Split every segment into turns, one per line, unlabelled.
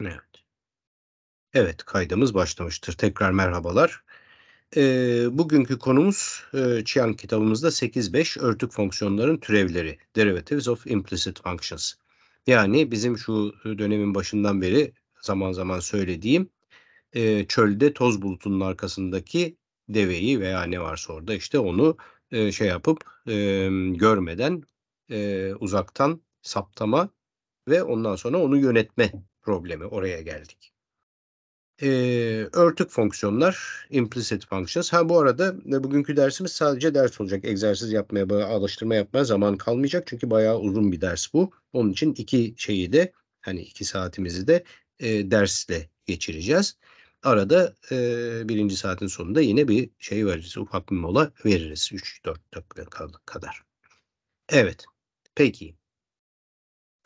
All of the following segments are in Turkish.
Evet.
Evet kaydımız başlamıştır. Tekrar merhabalar. E, bugünkü konumuz e, Çiyan kitabımızda 8.5 örtük fonksiyonların türevleri. Derivatives of implicit functions. Yani bizim şu dönemin başından beri zaman zaman söylediğim e, çölde toz bulutunun arkasındaki deveyi veya ne varsa orada işte onu e, şey yapıp e, görmeden e, uzaktan saptama ve ondan sonra onu yönetme problemi. Oraya geldik. E, örtük fonksiyonlar, implicit functions. Ha bu arada e, bugünkü dersimiz sadece ders olacak. Egzersiz yapmaya, alıştırma yapmaya zaman kalmayacak. Çünkü bayağı uzun bir ders bu. Onun için iki şeyi de hani iki saatimizi de e, dersle geçireceğiz. Arada e, birinci saatin sonunda yine bir şey veririz. Ufak bir mola veririz. 3-4 dakika kadar. Evet. Peki.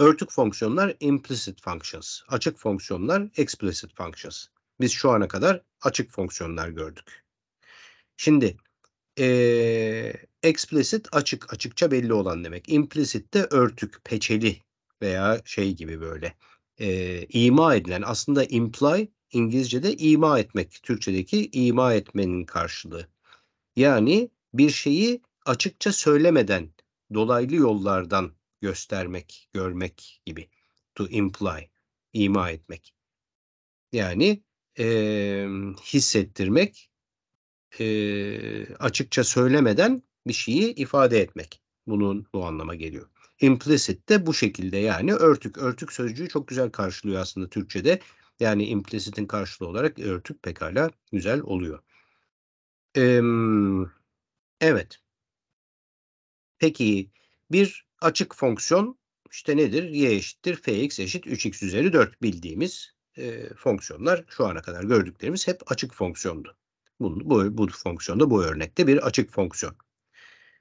Örtük fonksiyonlar implicit functions, açık fonksiyonlar explicit functions. Biz şu ana kadar açık fonksiyonlar gördük. Şimdi ee, explicit açık, açıkça belli olan demek. Implicit de örtük, peçeli veya şey gibi böyle e, ima edilen aslında imply İngilizce'de ima etmek, Türkçedeki ima etmenin karşılığı. Yani bir şeyi açıkça söylemeden dolaylı yollardan göstermek, görmek gibi. To imply, ima etmek. Yani e, hissettirmek, e, açıkça söylemeden bir şeyi ifade etmek. Bunun bu anlama geliyor. Implicit de bu şekilde yani örtük. Örtük sözcüğü çok güzel karşılıyor aslında Türkçe'de. Yani implicit'in karşılığı olarak örtük pekala güzel oluyor. Ee, evet. Peki bir açık fonksiyon işte nedir? y eşittir fx eşit 3x üzeri 4 bildiğimiz e, fonksiyonlar şu ana kadar gördüklerimiz hep açık fonksiyondu. Bu, bu, bu fonksiyonda bu örnekte bir açık fonksiyon.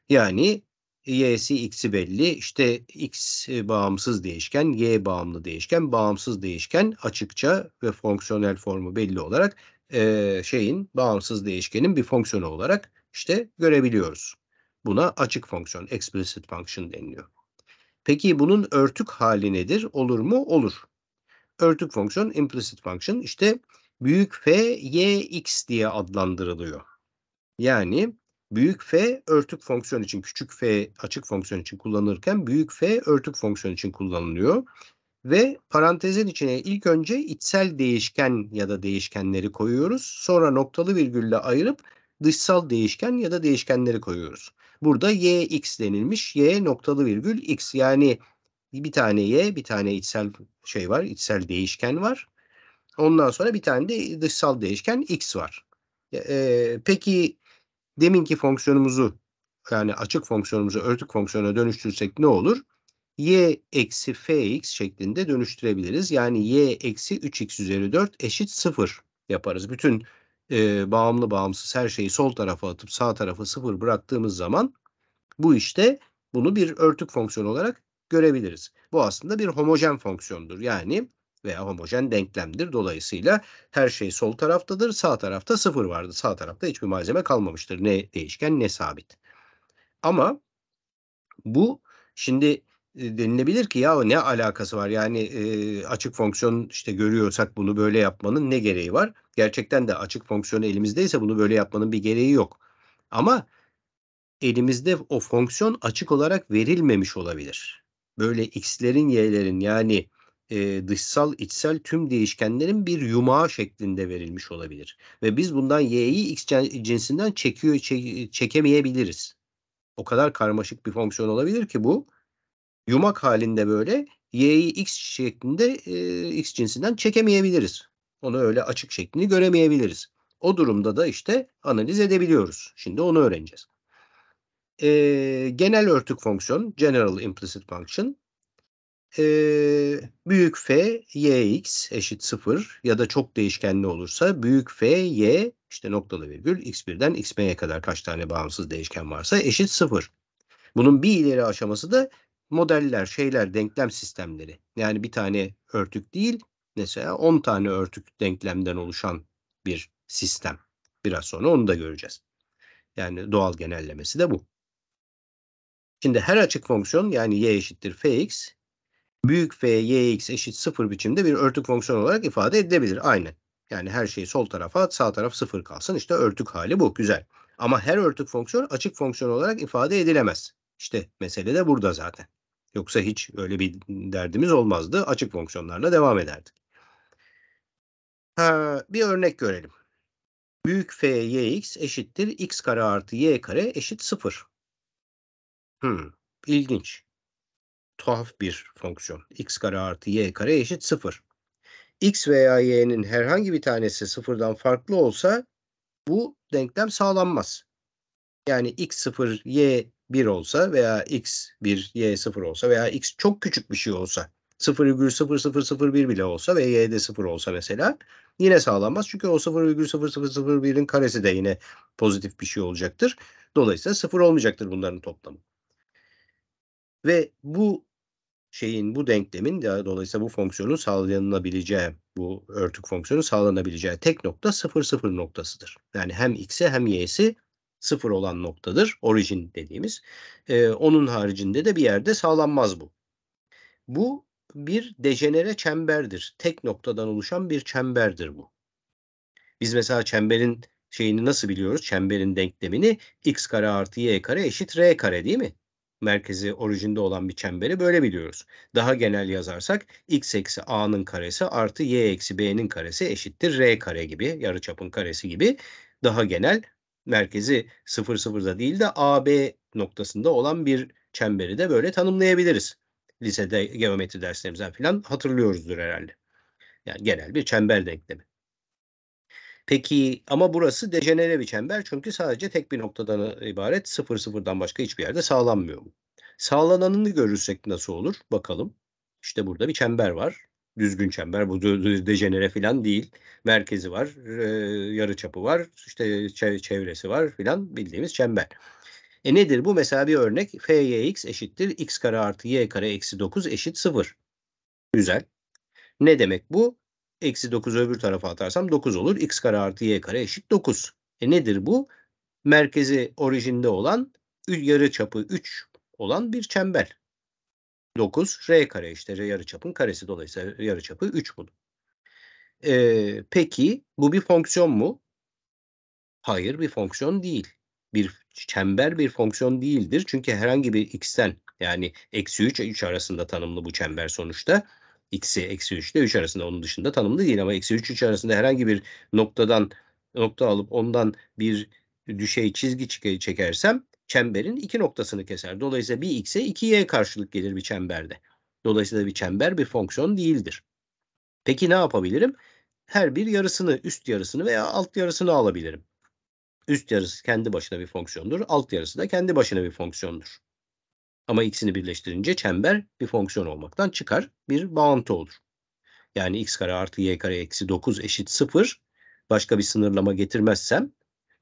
Yani y'si x'i belli işte x e, bağımsız değişken y bağımlı değişken bağımsız değişken açıkça ve fonksiyonel formu belli olarak e, şeyin bağımsız değişkenin bir fonksiyonu olarak işte görebiliyoruz. Buna açık fonksiyon, explicit function deniliyor. Peki bunun örtük hali nedir? Olur mu? Olur. Örtük fonksiyon, implicit function işte büyük F, y, x diye adlandırılıyor. Yani büyük F örtük fonksiyon için, küçük F açık fonksiyon için kullanılırken büyük F örtük fonksiyon için kullanılıyor. Ve parantezin içine ilk önce içsel değişken ya da değişkenleri koyuyoruz. Sonra noktalı virgülle ayırıp dışsal değişken ya da değişkenleri koyuyoruz. Burada y x denilmiş. Y noktalı virgül x yani bir tane y bir tane içsel şey var içsel değişken var. Ondan sonra bir tane de dışsal değişken x var. Ee, peki deminki fonksiyonumuzu yani açık fonksiyonumuzu örtük fonksiyona dönüştürsek ne olur? y eksi fx şeklinde dönüştürebiliriz. Yani y eksi 3x üzeri 4 eşit 0 yaparız. Bütün e, bağımlı bağımsız her şeyi sol tarafa atıp sağ tarafa sıfır bıraktığımız zaman bu işte bunu bir örtük fonksiyon olarak görebiliriz. Bu aslında bir homojen fonksiyondur. Yani veya homojen denklemdir. Dolayısıyla her şey sol taraftadır. Sağ tarafta sıfır vardı. Sağ tarafta hiçbir malzeme kalmamıştır. Ne değişken ne sabit. Ama bu şimdi e, denilebilir ki ya ne alakası var? Yani e, açık fonksiyon işte görüyorsak bunu böyle yapmanın ne gereği var? gerçekten de açık fonksiyonu elimizdeyse bunu böyle yapmanın bir gereği yok. Ama elimizde o fonksiyon açık olarak verilmemiş olabilir. Böyle x'lerin y'lerin yani e, dışsal içsel tüm değişkenlerin bir yumağı şeklinde verilmiş olabilir. Ve biz bundan y'yi x cinsinden çekiyor çek, çekemeyebiliriz. O kadar karmaşık bir fonksiyon olabilir ki bu yumak halinde böyle y'yi x şeklinde e, x cinsinden çekemeyebiliriz. Onu öyle açık şeklini göremeyebiliriz. O durumda da işte analiz edebiliyoruz. Şimdi onu öğreneceğiz. E, genel örtük fonksiyon, general implicit function. E, büyük f y x eşit 0 ya da çok değişkenli olursa büyük f y işte noktalı virgül x1'den xm'ye kadar kaç tane bağımsız değişken varsa eşit 0. Bunun bir ileri aşaması da modeller, şeyler, denklem sistemleri. Yani bir tane örtük değil, mesela 10 tane örtük denklemden oluşan bir sistem. Biraz sonra onu da göreceğiz. Yani doğal genellemesi de bu. Şimdi her açık fonksiyon yani y eşittir fx büyük f y x eşit 0 biçimde bir örtük fonksiyon olarak ifade edilebilir. Aynı. Yani her şeyi sol tarafa sağ taraf 0 kalsın İşte örtük hali bu güzel. Ama her örtük fonksiyon açık fonksiyon olarak ifade edilemez. İşte mesele de burada zaten. Yoksa hiç öyle bir derdimiz olmazdı. Açık fonksiyonlarla devam ederdik. Ha, bir örnek görelim. Büyük f yx eşittir x kare artı y kare eşit 0. Hmm, ilginç. Tuhaf bir fonksiyon. x kare artı y kare eşit 0. x veya y'nin herhangi bir tanesi sıfırdan farklı olsa bu denklem sağlanmaz. Yani x 0, y 1 olsa veya x 1, y 0 olsa veya x çok küçük bir şey olsa 0,0001 bile olsa ve y'de 0 olsa mesela yine sağlanmaz. Çünkü o 0,0001'in karesi de yine pozitif bir şey olacaktır. Dolayısıyla 0 olmayacaktır bunların toplamı. Ve bu şeyin bu denklemin ya dolayısıyla bu fonksiyonun sağlanabileceği bu örtük fonksiyonun sağlanabileceği tek nokta 0 0 noktasıdır. Yani hem x'i hem y'si 0 olan noktadır. Orijin dediğimiz. Ee, onun haricinde de bir yerde sağlanmaz bu. Bu bir dejenere çemberdir. Tek noktadan oluşan bir çemberdir bu. Biz mesela çemberin şeyini nasıl biliyoruz? Çemberin denklemini x kare artı y kare eşit r kare değil mi? Merkezi orijinde olan bir çemberi böyle biliyoruz. Daha genel yazarsak x eksi a'nın karesi artı y eksi b'nin karesi eşittir r kare gibi yarı çapın karesi gibi daha genel merkezi 0 sıfırda değil de a b noktasında olan bir çemberi de böyle tanımlayabiliriz lisede geometri derslerimizden falan hatırlıyoruzdur herhalde. Yani genel bir çember denklemi. Peki ama burası dejenere bir çember çünkü sadece tek bir noktadan ibaret sıfır sıfırdan başka hiçbir yerde sağlanmıyor mu? Sağlananını görürsek nasıl olur bakalım. İşte burada bir çember var. Düzgün çember bu dejenere falan değil. Merkezi var, e, yarı çapı var, işte çevresi var filan bildiğimiz çember. E nedir bu? Mesela bir örnek fyx eşittir x kare artı y kare eksi 9 eşit 0. Güzel. Ne demek bu? Eksi 9'u öbür tarafa atarsam 9 olur. x kare artı y kare eşit 9. E nedir bu? Merkezi orijinde olan yarı çapı 3 olan bir çember. 9 r kare işte r yarı çapın karesi dolayısıyla yarı çapı 3 bunun. Ee, peki bu bir fonksiyon mu? Hayır bir fonksiyon değil. Bir çember bir fonksiyon değildir. Çünkü herhangi bir x'ten yani eksi 3 3 arasında tanımlı bu çember sonuçta. X'i eksi 3 ile 3 arasında onun dışında tanımlı değil ama eksi 3 3 arasında herhangi bir noktadan nokta alıp ondan bir düşey çizgi çekersem çemberin iki noktasını keser. Dolayısıyla bir x'e 2y karşılık gelir bir çemberde. Dolayısıyla bir çember bir fonksiyon değildir. Peki ne yapabilirim? Her bir yarısını, üst yarısını veya alt yarısını alabilirim. Üst yarısı kendi başına bir fonksiyondur. Alt yarısı da kendi başına bir fonksiyondur. Ama ikisini birleştirince çember bir fonksiyon olmaktan çıkar. Bir bağıntı olur. Yani x kare artı y kare eksi 9 eşit 0. Başka bir sınırlama getirmezsem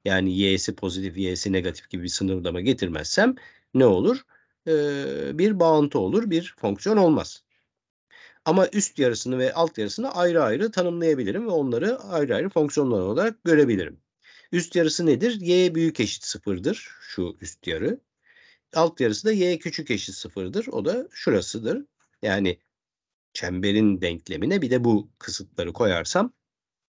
yani y'si pozitif y'si negatif gibi bir sınırlama getirmezsem ne olur? Ee, bir bağıntı olur. Bir fonksiyon olmaz. Ama üst yarısını ve alt yarısını ayrı ayrı tanımlayabilirim ve onları ayrı ayrı fonksiyonlar olarak görebilirim. Üst yarısı nedir? Y büyük eşit sıfırdır. Şu üst yarı. Alt yarısı da y küçük eşit sıfırdır. O da şurasıdır. Yani çemberin denklemine bir de bu kısıtları koyarsam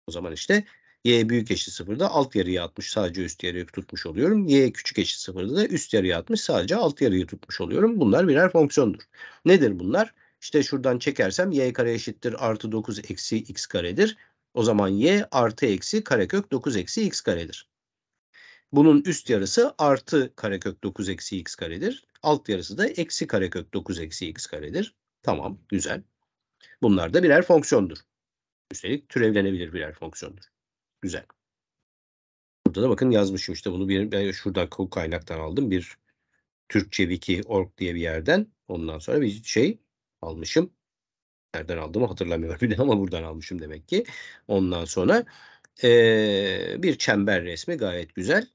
o zaman işte y büyük eşit sıfırda alt yarıyı atmış sadece üst yarıyı tutmuş oluyorum. y küçük eşit sıfırda da üst yarıyı atmış sadece alt yarıyı tutmuş oluyorum. Bunlar birer fonksiyondur. Nedir bunlar? İşte şuradan çekersem y kare eşittir artı 9 eksi x karedir. O zaman y artı eksi karekök 9 eksi x karedir. Bunun üst yarısı artı karekök 9 eksi x karedir. Alt yarısı da eksi karekök 9 eksi x karedir. Tamam güzel. Bunlar da birer fonksiyondur. Üstelik türevlenebilir birer fonksiyondur. Güzel. Burada da bakın yazmışım işte bunu bir ben şuradan kaynaktan aldım. Bir Türkçe Wiki diye bir yerden. Ondan sonra bir şey almışım nereden aldığımı hatırlamıyorum bile ama buradan almışım demek ki. Ondan sonra e, bir çember resmi gayet güzel.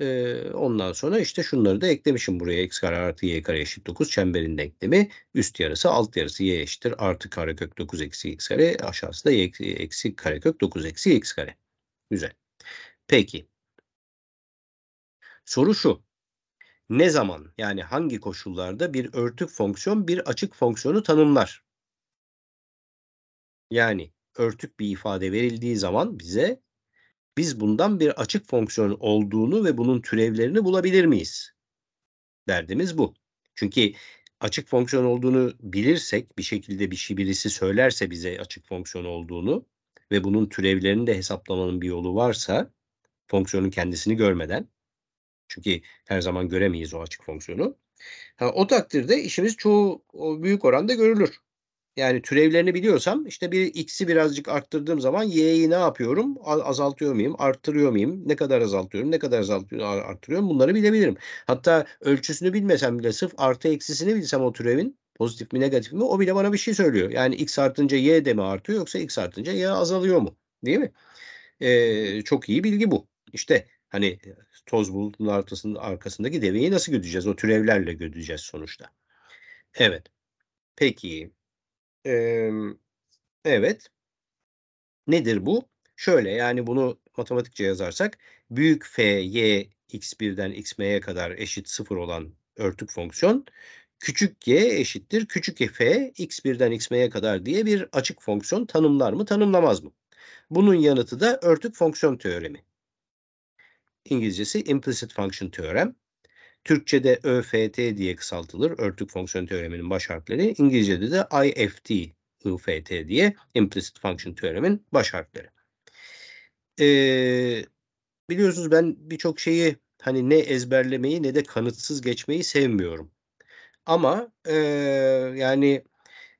E, ondan sonra işte şunları da eklemişim buraya. X kare artı y kare eşit 9 çemberin denklemi. Üst yarısı alt yarısı y eşittir. Artı kare kök 9 eksi x kare. Aşağısı da y eksi, eksi kare kök 9 eksi x kare. Güzel. Peki. Soru şu. Ne zaman yani hangi koşullarda bir örtük fonksiyon bir açık fonksiyonu tanımlar? yani örtük bir ifade verildiği zaman bize biz bundan bir açık fonksiyon olduğunu ve bunun türevlerini bulabilir miyiz? Derdimiz bu. Çünkü açık fonksiyon olduğunu bilirsek bir şekilde bir şey birisi söylerse bize açık fonksiyon olduğunu ve bunun türevlerini de hesaplamanın bir yolu varsa fonksiyonun kendisini görmeden çünkü her zaman göremeyiz o açık fonksiyonu. Ha, o takdirde işimiz çoğu büyük oranda görülür yani türevlerini biliyorsam işte bir x'i birazcık arttırdığım zaman y'yi ne yapıyorum? Azaltıyor muyum? Arttırıyor muyum? Ne kadar azaltıyorum? Ne kadar azaltıyorum? Arttırıyorum. Bunları bilebilirim. Hatta ölçüsünü bilmesem bile sırf artı eksisini bilsem o türevin pozitif mi negatif mi o bile bana bir şey söylüyor. Yani x artınca y de mi artıyor yoksa x artınca y azalıyor mu? Değil mi? Ee, çok iyi bilgi bu. İşte hani toz bulutun arkasının arkasındaki deveyi nasıl güdeceğiz? O türevlerle güdeceğiz sonuçta. Evet. Peki. Ee, evet. Nedir bu? Şöyle yani bunu matematikçe yazarsak büyük f, y, x1'den x xm'ye kadar eşit 0 olan örtük fonksiyon küçük y eşittir küçük f x1'den x xm'ye kadar diye bir açık fonksiyon tanımlar mı tanımlamaz mı? Bunun yanıtı da örtük fonksiyon teoremi. İngilizcesi implicit function teorem. Türkçe'de ÖFT diye kısaltılır. Örtük fonksiyon teoreminin baş harfleri. İngilizce'de de IFT, ÖFT diye implicit function teoremin baş harfleri. Ee, biliyorsunuz ben birçok şeyi hani ne ezberlemeyi ne de kanıtsız geçmeyi sevmiyorum. Ama e, yani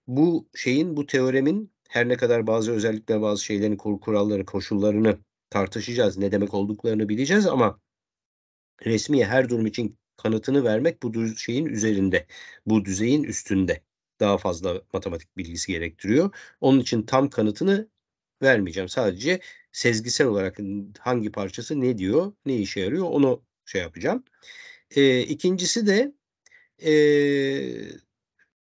bu şeyin, bu teoremin her ne kadar bazı özellikler, bazı şeylerin kuralları, koşullarını tartışacağız, ne demek olduklarını bileceğiz ama resmi her durum için kanıtını vermek bu şeyin üzerinde, bu düzeyin üstünde daha fazla matematik bilgisi gerektiriyor. Onun için tam kanıtını vermeyeceğim. Sadece sezgisel olarak hangi parçası ne diyor, ne işe yarıyor onu şey yapacağım. E, ikincisi de e,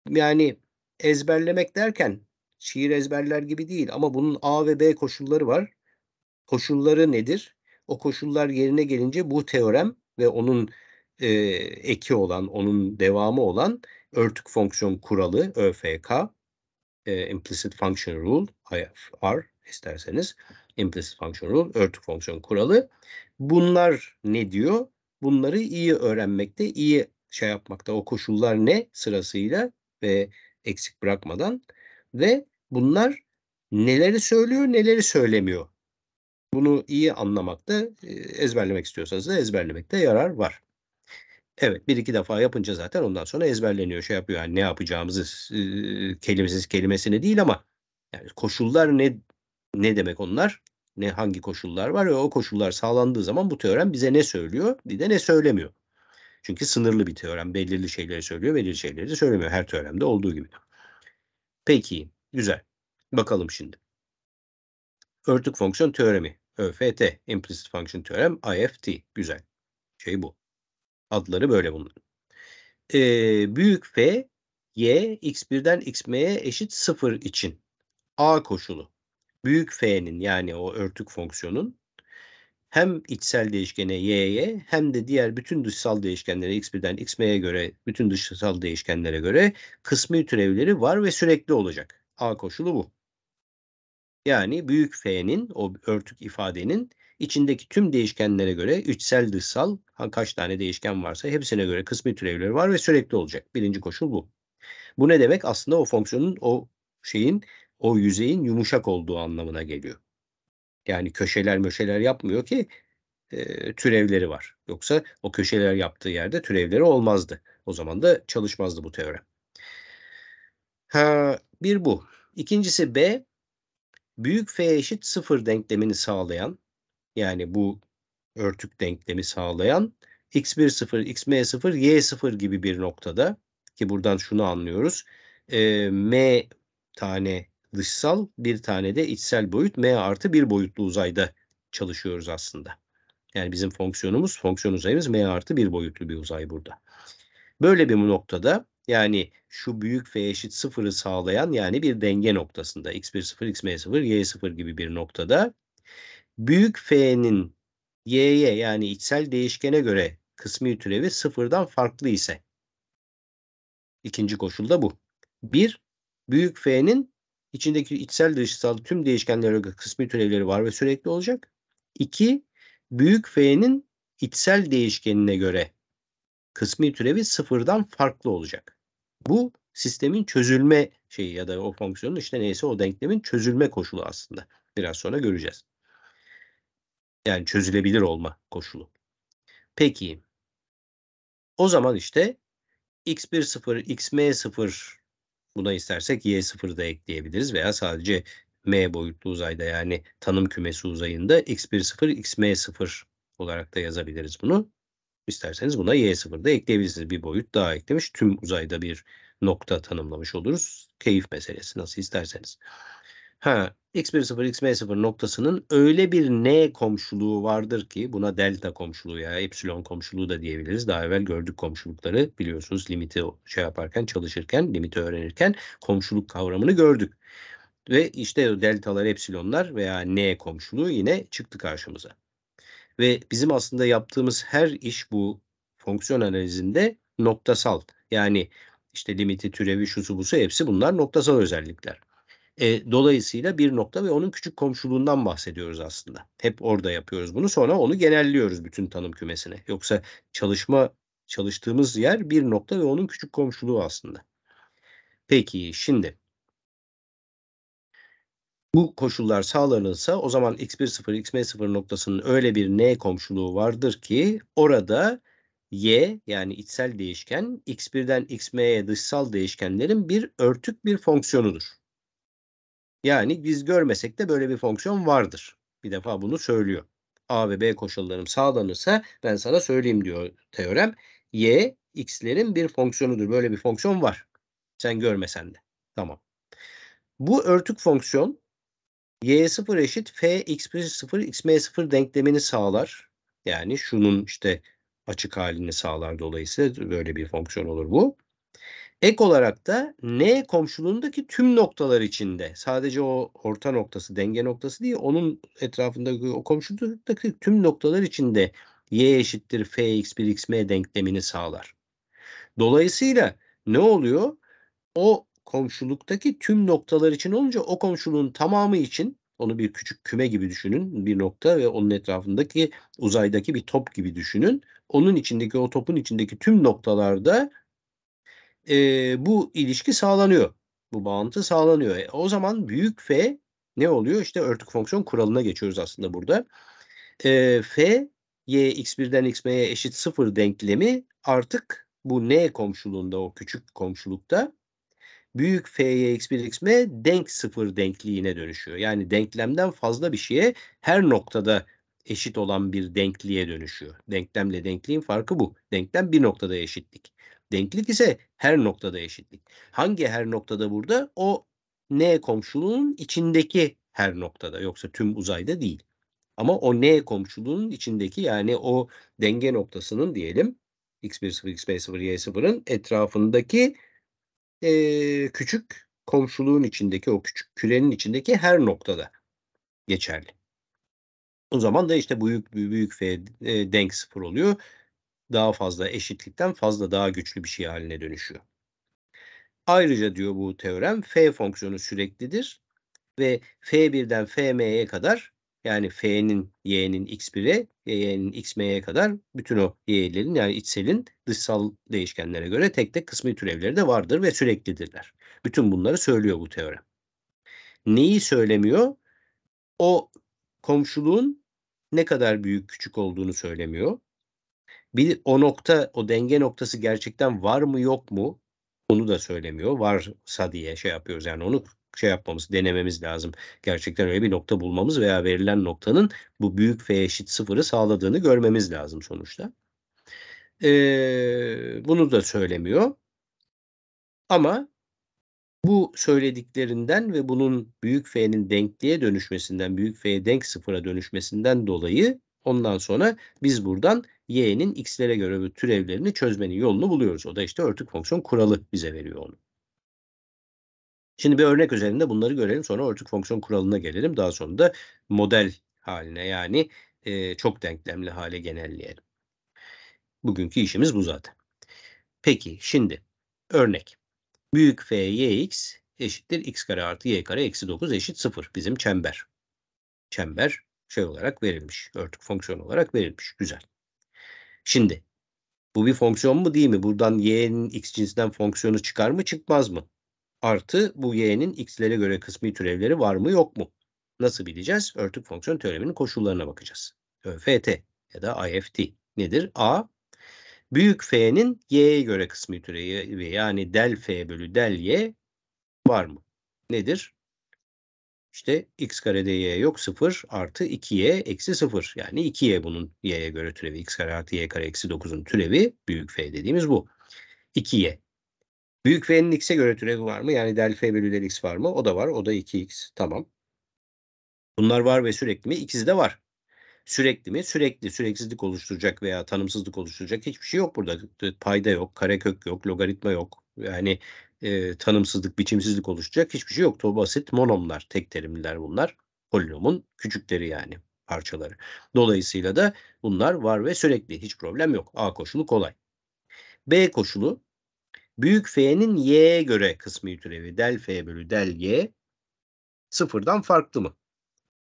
yani ezberlemek derken şiir ezberler gibi değil ama bunun A ve B koşulları var. Koşulları nedir? O koşullar yerine gelince bu teorem ve onun e, eki olan, onun devamı olan örtük fonksiyon kuralı ÖFK, e, Implicit Function Rule, IFR isterseniz, Implicit Function Rule, örtük fonksiyon kuralı. Bunlar ne diyor? Bunları iyi öğrenmekte, iyi şey yapmakta, o koşullar ne sırasıyla ve eksik bırakmadan ve bunlar neleri söylüyor, neleri söylemiyor. Bunu iyi anlamakta, ezberlemek istiyorsanız da ezberlemekte yarar var. Evet bir iki defa yapınca zaten ondan sonra ezberleniyor şey yapıyor yani ne yapacağımızı e, kelimesiz kelimesini değil ama yani koşullar ne ne demek onlar ne hangi koşullar var ve o koşullar sağlandığı zaman bu teorem bize ne söylüyor bir de ne söylemiyor. Çünkü sınırlı bir teorem belirli şeyleri söylüyor belirli şeyleri de söylemiyor her teoremde olduğu gibi. Peki güzel bakalım şimdi. Örtük fonksiyon teoremi ÖFT implicit function teorem IFT güzel şey bu. Adları böyle bunlar. E, büyük F y x1'den xm'ye eşit 0 için a koşulu büyük f'nin yani o örtük fonksiyonun hem içsel değişkene y'ye hem de diğer bütün dışsal değişkenlere x1'den xm'ye göre bütün dışsal değişkenlere göre kısmi türevleri var ve sürekli olacak. A koşulu bu. Yani büyük f'nin o örtük ifadenin içindeki tüm değişkenlere göre üçsel dışsal kaç tane değişken varsa hepsine göre kısmi türevleri var ve sürekli olacak. Birinci koşul bu. Bu ne demek? Aslında o fonksiyonun o şeyin o yüzeyin yumuşak olduğu anlamına geliyor. Yani köşeler möşeler yapmıyor ki e, türevleri var. Yoksa o köşeler yaptığı yerde türevleri olmazdı. O zaman da çalışmazdı bu teorem. Ha, bir bu. İkincisi B, büyük F eşit sıfır denklemini sağlayan yani bu örtük denklemi sağlayan x1,0, 1 xm0, y0 gibi bir noktada ki buradan şunu anlıyoruz. E, m tane dışsal, bir tane de içsel boyut m artı bir boyutlu uzayda çalışıyoruz aslında. Yani bizim fonksiyonumuz, fonksiyon uzayımız m artı bir boyutlu bir uzay burada. Böyle bir noktada yani şu büyük f eşit sıfırı sağlayan yani bir denge noktasında x1 0 xm0 y0 gibi bir noktada büyük F'nin y'ye yani içsel değişkene göre kısmi türevi sıfırdan farklı ise. ikinci koşulda bu. Bir, büyük F'nin içindeki içsel dışsal tüm değişkenlere göre kısmi türevleri var ve sürekli olacak. İki, büyük F'nin içsel değişkenine göre kısmi türevi sıfırdan farklı olacak. Bu sistemin çözülme şeyi ya da o fonksiyonun işte neyse o denklemin çözülme koşulu aslında. Biraz sonra göreceğiz. Yani çözülebilir olma koşulu. Peki o zaman işte x1-0, xm0 buna istersek y0 da ekleyebiliriz veya sadece m boyutlu uzayda yani tanım kümesi uzayında x1-0, xm0 olarak da yazabiliriz bunu. İsterseniz buna y0 da ekleyebilirsiniz. Bir boyut daha eklemiş. Tüm uzayda bir nokta tanımlamış oluruz. Keyif meselesi nasıl isterseniz. Ha, x1 0 xm0 noktasının öyle bir n komşuluğu vardır ki buna delta komşuluğu ya epsilon komşuluğu da diyebiliriz. Daha evvel gördük komşulukları biliyorsunuz limiti şey yaparken çalışırken limiti öğrenirken komşuluk kavramını gördük. Ve işte deltalar epsilonlar veya n komşuluğu yine çıktı karşımıza. Ve bizim aslında yaptığımız her iş bu fonksiyon analizinde noktasal. Yani işte limiti, türevi, şusu, busu hepsi bunlar noktasal özellikler. E, dolayısıyla bir nokta ve onun küçük komşuluğundan bahsediyoruz aslında. Hep orada yapıyoruz bunu. Sonra onu genelliyoruz bütün tanım kümesine. Yoksa çalışma çalıştığımız yer bir nokta ve onun küçük komşuluğu aslında. Peki şimdi bu koşullar sağlanırsa o zaman x1-0, xm0 noktasının öyle bir n komşuluğu vardır ki orada y yani içsel değişken x1'den xm'ye dışsal değişkenlerin bir örtük bir fonksiyonudur. Yani biz görmesek de böyle bir fonksiyon vardır. Bir defa bunu söylüyor. A ve B koşullarım sağlanırsa ben sana söyleyeyim diyor teorem. Y x'lerin bir fonksiyonudur. Böyle bir fonksiyon var. Sen görmesen de. Tamam. Bu örtük fonksiyon y0 eşit f x1 xm0 denklemini sağlar. Yani şunun işte açık halini sağlar dolayısıyla böyle bir fonksiyon olur bu. Ek olarak da N komşuluğundaki tüm noktalar içinde sadece o orta noktası denge noktası değil onun etrafındaki o komşuluktaki tüm noktalar içinde y eşittir fx 1 xm denklemini sağlar. Dolayısıyla ne oluyor? O komşuluktaki tüm noktalar için olunca o komşuluğun tamamı için onu bir küçük küme gibi düşünün. Bir nokta ve onun etrafındaki uzaydaki bir top gibi düşünün. Onun içindeki o topun içindeki tüm noktalarda e, bu ilişki sağlanıyor. Bu bağıntı sağlanıyor. E, o zaman büyük F ne oluyor? İşte örtük fonksiyon kuralına geçiyoruz aslında burada. E, F y x1'den xm'ye eşit sıfır denklemi artık bu n komşuluğunda o küçük komşulukta büyük f y x1 xm denk sıfır denkliğine dönüşüyor. Yani denklemden fazla bir şeye her noktada eşit olan bir denkliğe dönüşüyor. Denklemle denkliğin farkı bu. Denklem bir noktada eşitlik. Denklik ise her noktada eşitlik. Hangi her noktada burada? O N komşuluğunun içindeki her noktada yoksa tüm uzayda değil. Ama o N komşuluğunun içindeki yani o denge noktasının diyelim x1 x5 0 y0'ın etrafındaki e, küçük komşuluğun içindeki o küçük kürenin içindeki her noktada geçerli. O zaman da işte büyük büyük f e, denk sıfır oluyor daha fazla eşitlikten fazla daha güçlü bir şey haline dönüşüyor. Ayrıca diyor bu teorem f fonksiyonu süreklidir ve f1'den fm'ye kadar yani f'nin y'nin x1'e y'nin xm'ye kadar bütün o y'lerin yani içselin dışsal değişkenlere göre tek tek kısmi türevleri de vardır ve süreklidirler. Bütün bunları söylüyor bu teorem. Neyi söylemiyor? O komşuluğun ne kadar büyük küçük olduğunu söylemiyor. Bir o nokta, o denge noktası gerçekten var mı yok mu? Onu da söylemiyor. Varsa diye şey yapıyoruz. Yani onu şey yapmamız, denememiz lazım. Gerçekten öyle bir nokta bulmamız veya verilen noktanın bu büyük F eşit sıfırı sağladığını görmemiz lazım sonuçta. Ee, bunu da söylemiyor. Ama bu söylediklerinden ve bunun büyük F'nin denkliğe dönüşmesinden, büyük F'ye denk sıfıra dönüşmesinden dolayı Ondan sonra biz buradan y'nin x'lere göre türevlerini çözmenin yolunu buluyoruz. O da işte örtük fonksiyon kuralı bize veriyor onu. Şimdi bir örnek üzerinde bunları görelim. Sonra örtük fonksiyon kuralına gelelim. Daha sonra da model haline yani e, çok denklemli hale genelleyelim. Bugünkü işimiz bu zaten. Peki şimdi örnek. Büyük f yx eşittir x kare artı y kare eksi 9 eşit 0 bizim çember. Çember şey olarak verilmiş. Örtük fonksiyon olarak verilmiş. Güzel. Şimdi bu bir fonksiyon mu değil mi? Buradan y'nin x cinsinden fonksiyonu çıkar mı çıkmaz mı? Artı bu y'nin x'lere göre kısmi türevleri var mı yok mu? Nasıl bileceğiz? Örtük fonksiyon teoreminin koşullarına bakacağız. ÖFT ya da IFT nedir? A büyük f'nin y'ye göre kısmi türevi yani del f bölü del y var mı? Nedir? İşte x karede y yok 0 artı 2y eksi 0. Yani 2y bunun y'ye göre türevi. x kare artı y kare eksi 9'un türevi büyük f dediğimiz bu. 2y. Büyük F'nin x'e göre türevi var mı? Yani del f bölü del x var mı? O da var. O da 2x. Tamam. Bunlar var ve sürekli mi? İkisi de var. Sürekli mi? Sürekli. Süreksizlik oluşturacak veya tanımsızlık oluşturacak hiçbir şey yok burada. Payda yok, karekök yok, logaritma yok. Yani e, tanımsızlık, biçimsizlik oluşacak hiçbir şey yok. O basit monomlar, tek terimliler bunlar. Polinomun küçükleri yani parçaları. Dolayısıyla da bunlar var ve sürekli hiç problem yok. A koşulu kolay. B koşulu büyük F'nin Y'ye göre kısmi türevi del F bölü del Y sıfırdan farklı mı?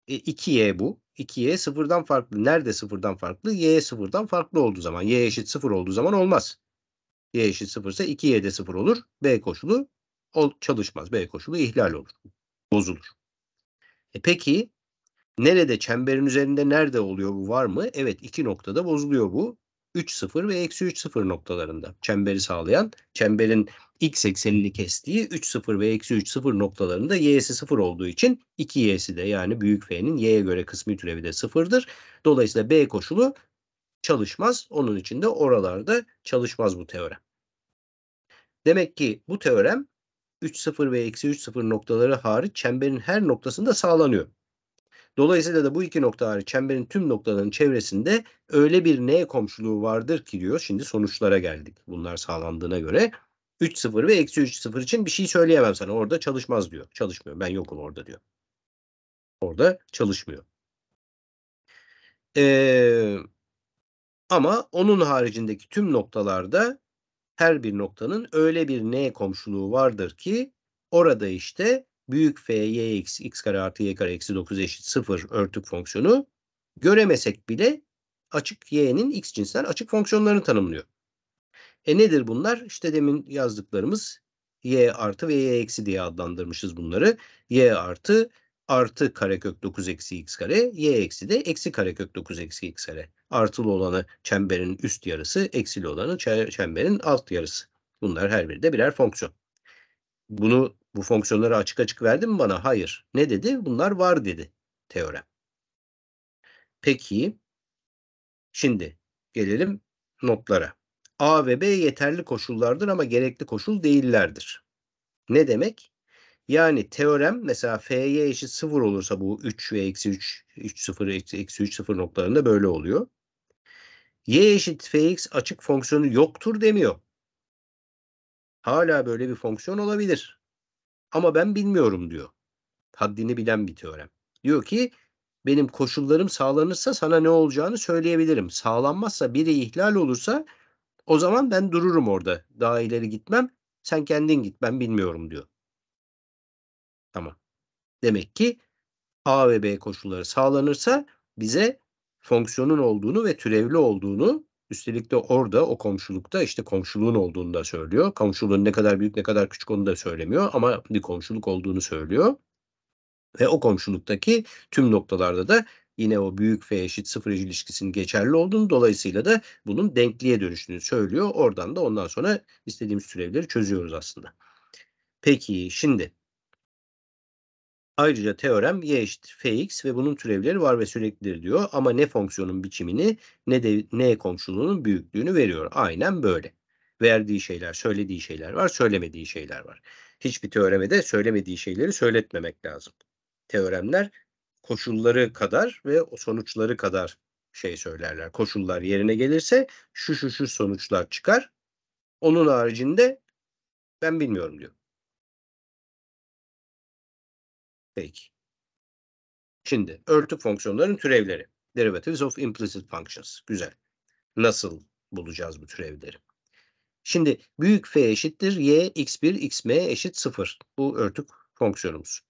E, 2Y bu. 2Y sıfırdan farklı. Nerede sıfırdan farklı? Y sıfırdan farklı olduğu zaman. Y eşit sıfır olduğu zaman olmaz. Y eşit 0 ise 2Y'de 0 olur. B koşulu çalışmaz. B koşulu ihlal olur. Bozulur. E peki nerede çemberin üzerinde nerede oluyor bu var mı? Evet iki noktada bozuluyor bu. 3-0 ve eksi 3-0 noktalarında çemberi sağlayan çemberin x eksenini kestiği 3-0 ve eksi 3-0 noktalarında y'si 0 olduğu için 2y'si de yani büyük f'nin y'ye göre kısmi türevi de 0'dır. Dolayısıyla b koşulu çalışmaz. Onun için de oralarda çalışmaz bu teorem. Demek ki bu teorem 3.0 ve eksi 3.0 noktaları hariç çemberin her noktasında sağlanıyor. Dolayısıyla da bu iki nokta hariç çemberin tüm noktalarının çevresinde öyle bir N komşuluğu vardır ki diyor. Şimdi sonuçlara geldik. Bunlar sağlandığına göre 3.0 ve eksi 3.0 için bir şey söyleyemem sana. Orada çalışmaz diyor. Çalışmıyor. Ben yokum orada diyor. Orada çalışmıyor. Eee ama onun haricindeki tüm noktalarda her bir noktanın öyle bir n komşuluğu vardır ki orada işte büyük f y x x kare artı y kare eksi 9 eşit 0 örtük fonksiyonu göremesek bile açık y'nin x cinsinden açık fonksiyonlarını tanımlıyor. E nedir bunlar? İşte demin yazdıklarımız y artı ve y eksi diye adlandırmışız bunları. y artı artı karekök 9 eksi x kare, y eksi de eksi karekök 9 eksi x kare. Artılı olanı çemberin üst yarısı, eksili olanı çemberin alt yarısı. Bunlar her biri de birer fonksiyon. Bunu bu fonksiyonları açık açık verdi mi bana? Hayır. Ne dedi? Bunlar var dedi teorem. Peki şimdi gelelim notlara. A ve B yeterli koşullardır ama gerekli koşul değillerdir. Ne demek? Yani teorem mesela F'ye eşit 0 olursa bu 3 ve eksi 3, 3 0 eksi 3 0 noktalarında böyle oluyor y eşit fx açık fonksiyonu yoktur demiyor. Hala böyle bir fonksiyon olabilir. Ama ben bilmiyorum diyor. Haddini bilen bir teorem. Diyor ki benim koşullarım sağlanırsa sana ne olacağını söyleyebilirim. Sağlanmazsa biri ihlal olursa o zaman ben dururum orada. Daha ileri gitmem. Sen kendin git ben bilmiyorum diyor. Tamam. Demek ki A ve B koşulları sağlanırsa bize fonksiyonun olduğunu ve türevli olduğunu üstelik de orada o komşulukta işte komşuluğun olduğunu da söylüyor. Komşuluğun ne kadar büyük ne kadar küçük onu da söylemiyor ama bir komşuluk olduğunu söylüyor. Ve o komşuluktaki tüm noktalarda da yine o büyük F eşit sıfır ilişkisinin geçerli olduğunu dolayısıyla da bunun denkliğe dönüştüğünü söylüyor. Oradan da ondan sonra istediğimiz türevleri çözüyoruz aslında. Peki şimdi Ayrıca teorem y eşittir fx ve bunun türevleri var ve süreklidir diyor. Ama ne fonksiyonun biçimini ne de ne komşuluğunun büyüklüğünü veriyor. Aynen böyle. Verdiği şeyler, söylediği şeyler var, söylemediği şeyler var. Hiçbir teoremede söylemediği şeyleri söyletmemek lazım. Teoremler koşulları kadar ve sonuçları kadar şey söylerler. Koşullar yerine gelirse şu şu şu sonuçlar çıkar. Onun haricinde ben bilmiyorum diyor. Peki. Şimdi örtük fonksiyonların türevleri. Derivatives of implicit functions. Güzel. Nasıl bulacağız bu türevleri? Şimdi büyük f eşittir y x1 xm eşit 0. Bu örtük fonksiyonumuz.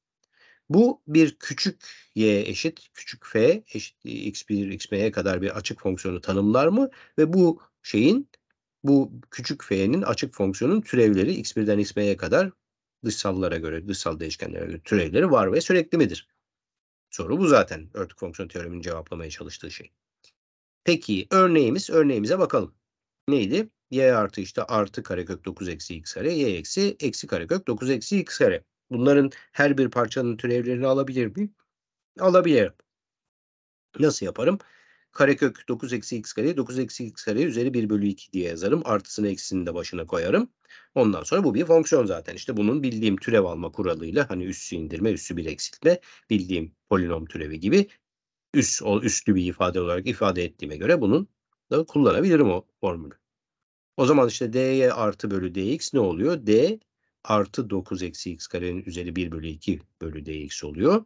Bu bir küçük y eşit küçük f eşit x1 xm'ye kadar bir açık fonksiyonu tanımlar mı? Ve bu şeyin bu küçük f'nin açık fonksiyonun türevleri x1'den xm'ye kadar dışsallara göre, dışsal değişkenlere göre türevleri var ve sürekli midir? Soru bu zaten. Örtük fonksiyon teoreminin cevaplamaya çalıştığı şey. Peki örneğimiz, örneğimize bakalım. Neydi? y artı işte artı karekök 9 eksi x kare, y eksi eksi karekök 9 eksi x kare. Bunların her bir parçanın türevlerini alabilir mi? Alabilirim. Nasıl yaparım? karekök 9 eksi x kare 9 eksi x kare üzeri 1 bölü 2 diye yazarım. Artısını eksisini de başına koyarım. Ondan sonra bu bir fonksiyon zaten. İşte bunun bildiğim türev alma kuralıyla hani üssü indirme, üssü bir eksiltme bildiğim polinom türevi gibi üs, o üslü bir ifade olarak ifade ettiğime göre bunun da kullanabilirim o formülü. O zaman işte dy artı bölü dx ne oluyor? d artı 9 eksi x karenin üzeri 1 bölü 2 bölü dx oluyor.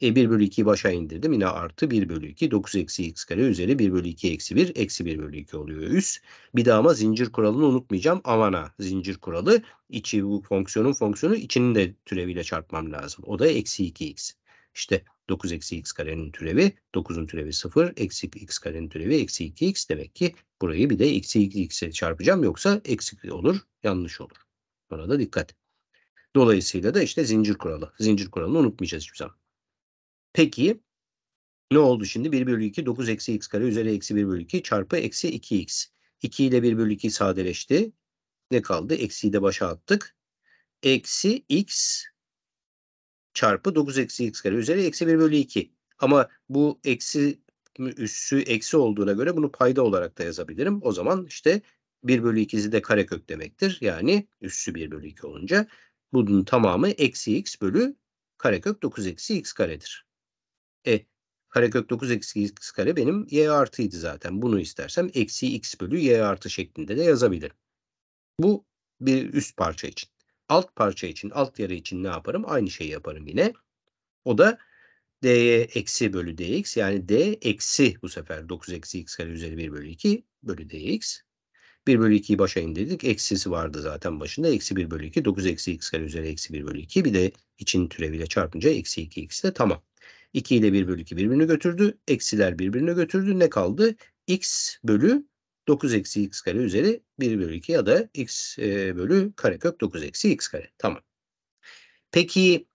E, 1 bölü 2'yi başa indirdim. Yine artı 1 bölü 2. 9 eksi x kare üzeri 1 bölü 2 eksi 1. Eksi 1 bölü 2 oluyor üs. Bir daha ama zincir kuralını unutmayacağım. Amana zincir kuralı. içi bu fonksiyonun fonksiyonu içinin de türeviyle çarpmam lazım. O da eksi 2x. İşte 9 eksi x karenin türevi 9'un türevi 0 eksi x karenin türevi eksi 2x demek ki burayı bir de eksi 2x'e çarpacağım yoksa eksik olur yanlış olur. Ona da dikkat. Dolayısıyla da işte zincir kuralı. Zincir kuralını unutmayacağız hiçbir zaman. Peki ne oldu şimdi? 1 bölü 2 9 eksi x kare üzeri eksi 1 bölü 2 çarpı eksi 2x. 2 ile 1 bölü 2 sadeleşti. Ne kaldı? Eksiyi de başa attık. Eksi x çarpı 9 eksi x kare üzeri eksi 1 bölü 2. Ama bu eksi üssü eksi olduğuna göre bunu payda olarak da yazabilirim. O zaman işte 1 bölü 2'si de karekök demektir. Yani üssü 1 bölü 2 olunca bunun tamamı eksi x bölü karekök 9 eksi x karedir. E karekök 9 eksi x kare benim y artıydı zaten. Bunu istersem eksi x bölü y artı şeklinde de yazabilirim. Bu bir üst parça için. Alt parça için, alt yarı için ne yaparım? Aynı şeyi yaparım yine. O da d'ye eksi bölü dx yani d eksi bu sefer 9 eksi x kare üzeri 1 bölü 2 bölü dx. 1 bölü 2'yi başa indirdik. Eksisi vardı zaten başında. Eksi 1 bölü 2 9 eksi x kare üzeri eksi 1 bölü 2 bir de için türeviyle çarpınca eksi 2 x de tamam. 2 ile 1 bölü 2 birbirini götürdü. Eksiler birbirine götürdü. Ne kaldı? x bölü 9 eksi x kare üzeri 1 bölü 2 ya da x e, bölü karekök 9 eksi x kare. Tamam. Peki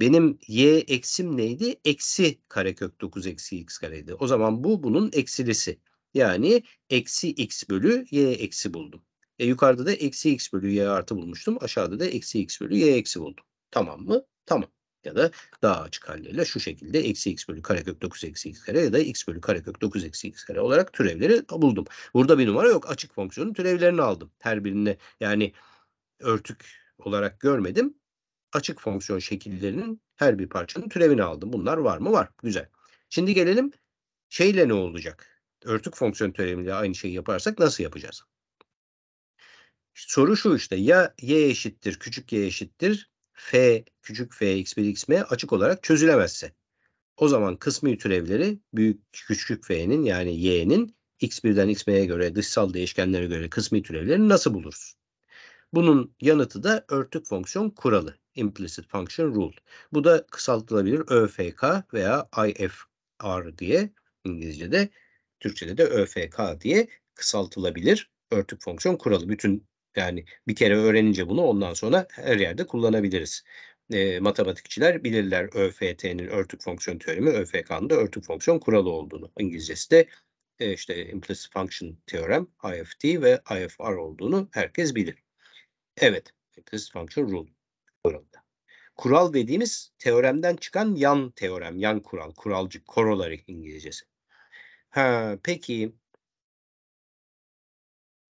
benim y eksim neydi? Eksi karekök 9 eksi x kareydi. O zaman bu bunun eksilisi. Yani eksi x bölü y eksi buldum. E yukarıda da eksi x bölü y artı bulmuştum. Aşağıda da eksi x bölü y eksi buldum. Tamam mı? Tamam ya da daha açık haliyle şu şekilde eksi x bölü karekök 9 eksi x kare ya da x bölü karekök 9 eksi x kare olarak türevleri buldum. Burada bir numara yok. Açık fonksiyonun türevlerini aldım. Her birini yani örtük olarak görmedim. Açık fonksiyon şekillerinin her bir parçanın türevini aldım. Bunlar var mı? Var. Güzel. Şimdi gelelim şeyle ne olacak? Örtük fonksiyon türeviyle aynı şeyi yaparsak nasıl yapacağız? Soru şu işte ya y eşittir küçük y eşittir f küçük f x 1 x m açık olarak çözülemezse o zaman kısmi türevleri büyük küçük f'nin yani y'nin x1'den xm'ye göre dışsal değişkenlere göre kısmi türevlerini nasıl buluruz? Bunun yanıtı da örtük fonksiyon kuralı. Implicit Function Rule. Bu da kısaltılabilir ÖFK veya IFR diye İngilizce'de, Türkçe'de de ÖFK diye kısaltılabilir örtük fonksiyon kuralı. Bütün yani bir kere öğrenince bunu ondan sonra her yerde kullanabiliriz. E, matematikçiler bilirler ÖFT'nin örtük fonksiyon teoremi, ÖFK'nın da örtük fonksiyon kuralı olduğunu. İngilizcesi de e, işte implicit function teorem, IFT ve IFR olduğunu herkes bilir. Evet, implicit function rule kuralı. Kural dediğimiz teoremden çıkan yan teorem, yan kural, kuralcık, corollary İngilizcesi. Ha, peki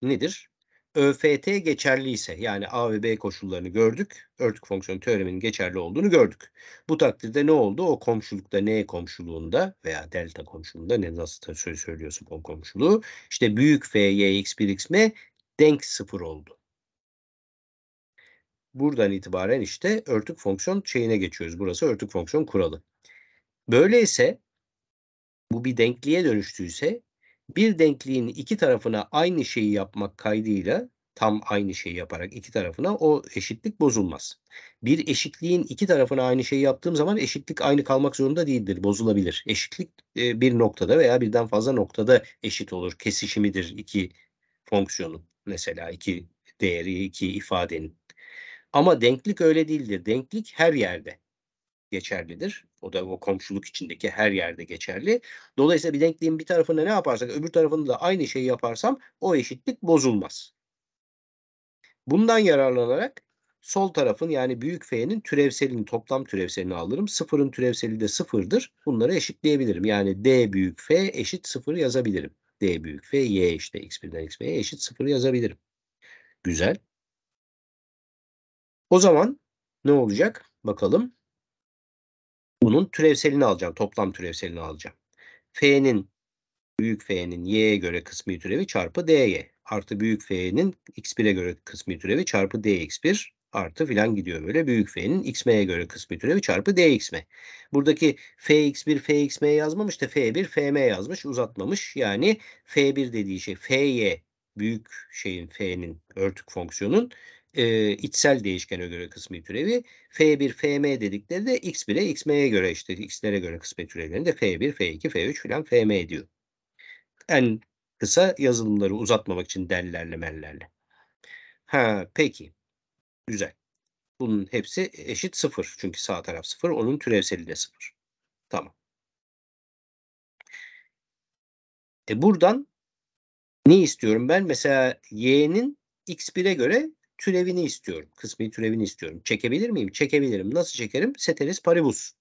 nedir? ÖFT geçerliyse yani A ve B koşullarını gördük. Örtük fonksiyon teoreminin geçerli olduğunu gördük. Bu takdirde ne oldu? O komşulukta N komşuluğunda veya delta komşuluğunda ne nasıl söylüyorsun o komşuluğu. işte büyük F, Y, X, 1, X, M denk sıfır oldu. Buradan itibaren işte örtük fonksiyon şeyine geçiyoruz. Burası örtük fonksiyon kuralı. Böyleyse bu bir denkliğe dönüştüyse bir denkliğin iki tarafına aynı şeyi yapmak kaydıyla tam aynı şeyi yaparak iki tarafına o eşitlik bozulmaz. Bir eşitliğin iki tarafına aynı şeyi yaptığım zaman eşitlik aynı kalmak zorunda değildir, bozulabilir. Eşitlik e, bir noktada veya birden fazla noktada eşit olur. Kesişimidir iki fonksiyonun mesela iki değeri, iki ifadenin. Ama denklik öyle değildir. Denklik her yerde geçerlidir. O da o komşuluk içindeki her yerde geçerli. Dolayısıyla bir denkliğin bir tarafında ne yaparsak öbür tarafında da aynı şeyi yaparsam o eşitlik bozulmaz. Bundan yararlanarak sol tarafın yani büyük F'nin türevselini toplam türevselini alırım. Sıfırın türevseli de sıfırdır. Bunları eşitleyebilirim. Yani D büyük F eşit sıfır yazabilirim. D büyük F Y işte X1'den X'ye eşit sıfır yazabilirim. Güzel. O zaman ne olacak? Bakalım. Bunun türevselini alacağım. Toplam türevselini alacağım. F'nin büyük F'nin y'ye göre kısmi türevi çarpı dy artı büyük F'nin x1'e göre kısmi türevi çarpı dx1 artı filan gidiyor böyle. Büyük F'nin xm'ye göre kısmi türevi çarpı dxm. Buradaki fx1 fxm yazmamış da f1 fm yazmış uzatmamış. Yani f1 dediği şey fy büyük şeyin f'nin örtük fonksiyonun e, içsel değişkene göre kısmi türevi. F1, Fm dedikleri de X1'e, Xm'ye göre işte X'lere göre kısmi türevlerini de F1, F2, F3 filan Fm diyor. En kısa yazılımları uzatmamak için dellerle mellerle. Ha peki. Güzel. Bunun hepsi eşit sıfır. Çünkü sağ taraf sıfır. Onun türevseli de sıfır. Tamam. E buradan ne istiyorum ben? Mesela y'nin x1'e göre türevini istiyorum. Kısmi türevini istiyorum. Çekebilir miyim? Çekebilirim. Nasıl çekerim? Seteris paribus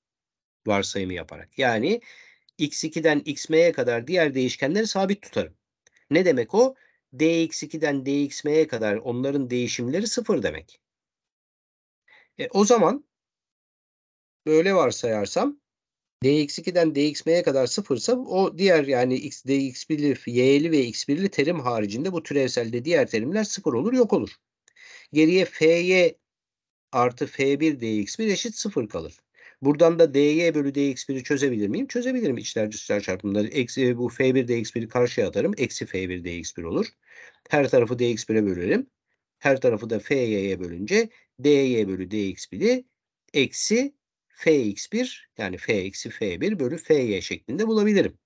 varsayımı yaparak. Yani x2'den xm'ye kadar diğer değişkenleri sabit tutarım. Ne demek o? dx2'den dxm'ye kadar onların değişimleri sıfır demek. E, o zaman böyle varsayarsam dx2'den dxm'ye kadar sıfırsa o diğer yani x dx1'li y'li ve x1'li terim haricinde bu türevselde diğer terimler sıfır olur yok olur. Geriye fy artı F1 DX1 eşit 0 kalır. Buradan da dy bölü dx1'i çözebilir miyim? Çözebilirim içler dışlar çarpımları. Eksi, bu f1 dx1'i karşıya atarım. Eksi f1 dx1 olur. Her tarafı dx1'e bölerim. Her tarafı da fy'ye bölünce dy bölü dx1'i eksi fx1 yani f eksi f1 bölü fy şeklinde bulabilirim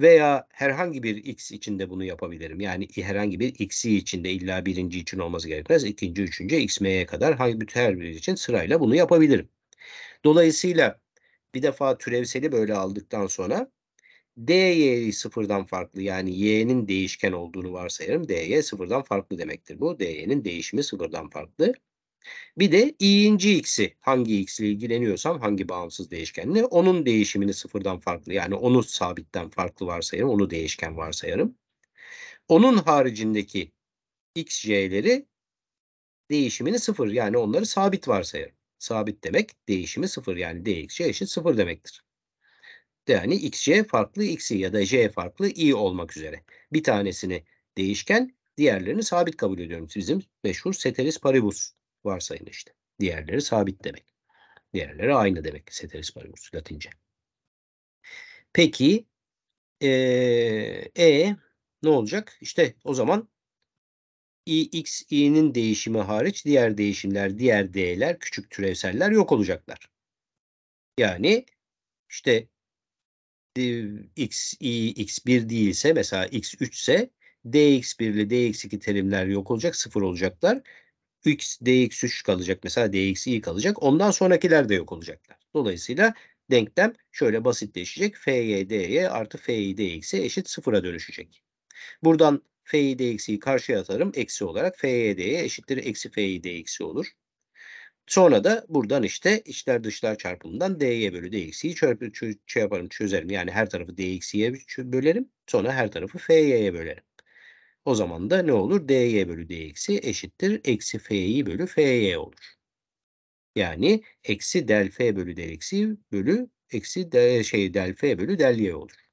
veya herhangi bir x içinde bunu yapabilirim. Yani herhangi bir x'i içinde illa birinci için olması gerekmez. ikinci, üçüncü, xm'ye kadar her bir için sırayla bunu yapabilirim. Dolayısıyla bir defa türevseli böyle aldıktan sonra dy sıfırdan farklı yani y'nin değişken olduğunu varsayarım. dy sıfırdan farklı demektir bu. dy'nin değişimi sıfırdan farklı. Bir de i'inci x'i hangi x ile ilgileniyorsam hangi bağımsız değişkenle onun değişimini sıfırdan farklı yani onu sabitten farklı varsayarım onu değişken varsayarım. Onun haricindeki xj'leri değişimini sıfır yani onları sabit varsayarım. Sabit demek değişimi sıfır yani dxj eşit sıfır demektir. Yani xj farklı x'i ya da j farklı i olmak üzere. Bir tanesini değişken diğerlerini sabit kabul ediyorum. Bizim meşhur ceteris paribus varsayın işte. Diğerleri sabit demek. Diğerleri aynı demek. Ceteris paribus Latince. Peki e, e ne olacak? İşte o zaman i x i'nin değişimi hariç diğer değişimler, diğer d'ler, küçük türevseller yok olacaklar. Yani işte e, x i x1 değilse mesela x3 ise dx1 ile dx2 terimler yok olacak, sıfır olacaklar x, dx3 kalacak mesela dxi kalacak. Ondan sonrakiler de yok olacaklar. Dolayısıyla denklem şöyle basitleşecek. Fy dy artı Fi eşit sıfıra dönüşecek. Buradan Fi dx'i karşıya atarım. Eksi olarak Fi dy'e eşittir. Eksi Fi olur. Sonra da buradan işte içler dışlar çarpımından dy bölü dx'i çarpı şey yaparım çözerim. Yani her tarafı dx'ye bölerim. Sonra her tarafı fy'ye bölerim. O zaman da ne olur? dy bölü dx eşittir. Eksi fi bölü fy olur. Yani eksi del f bölü del eksi bölü eksi de, şey del f bölü del y olur.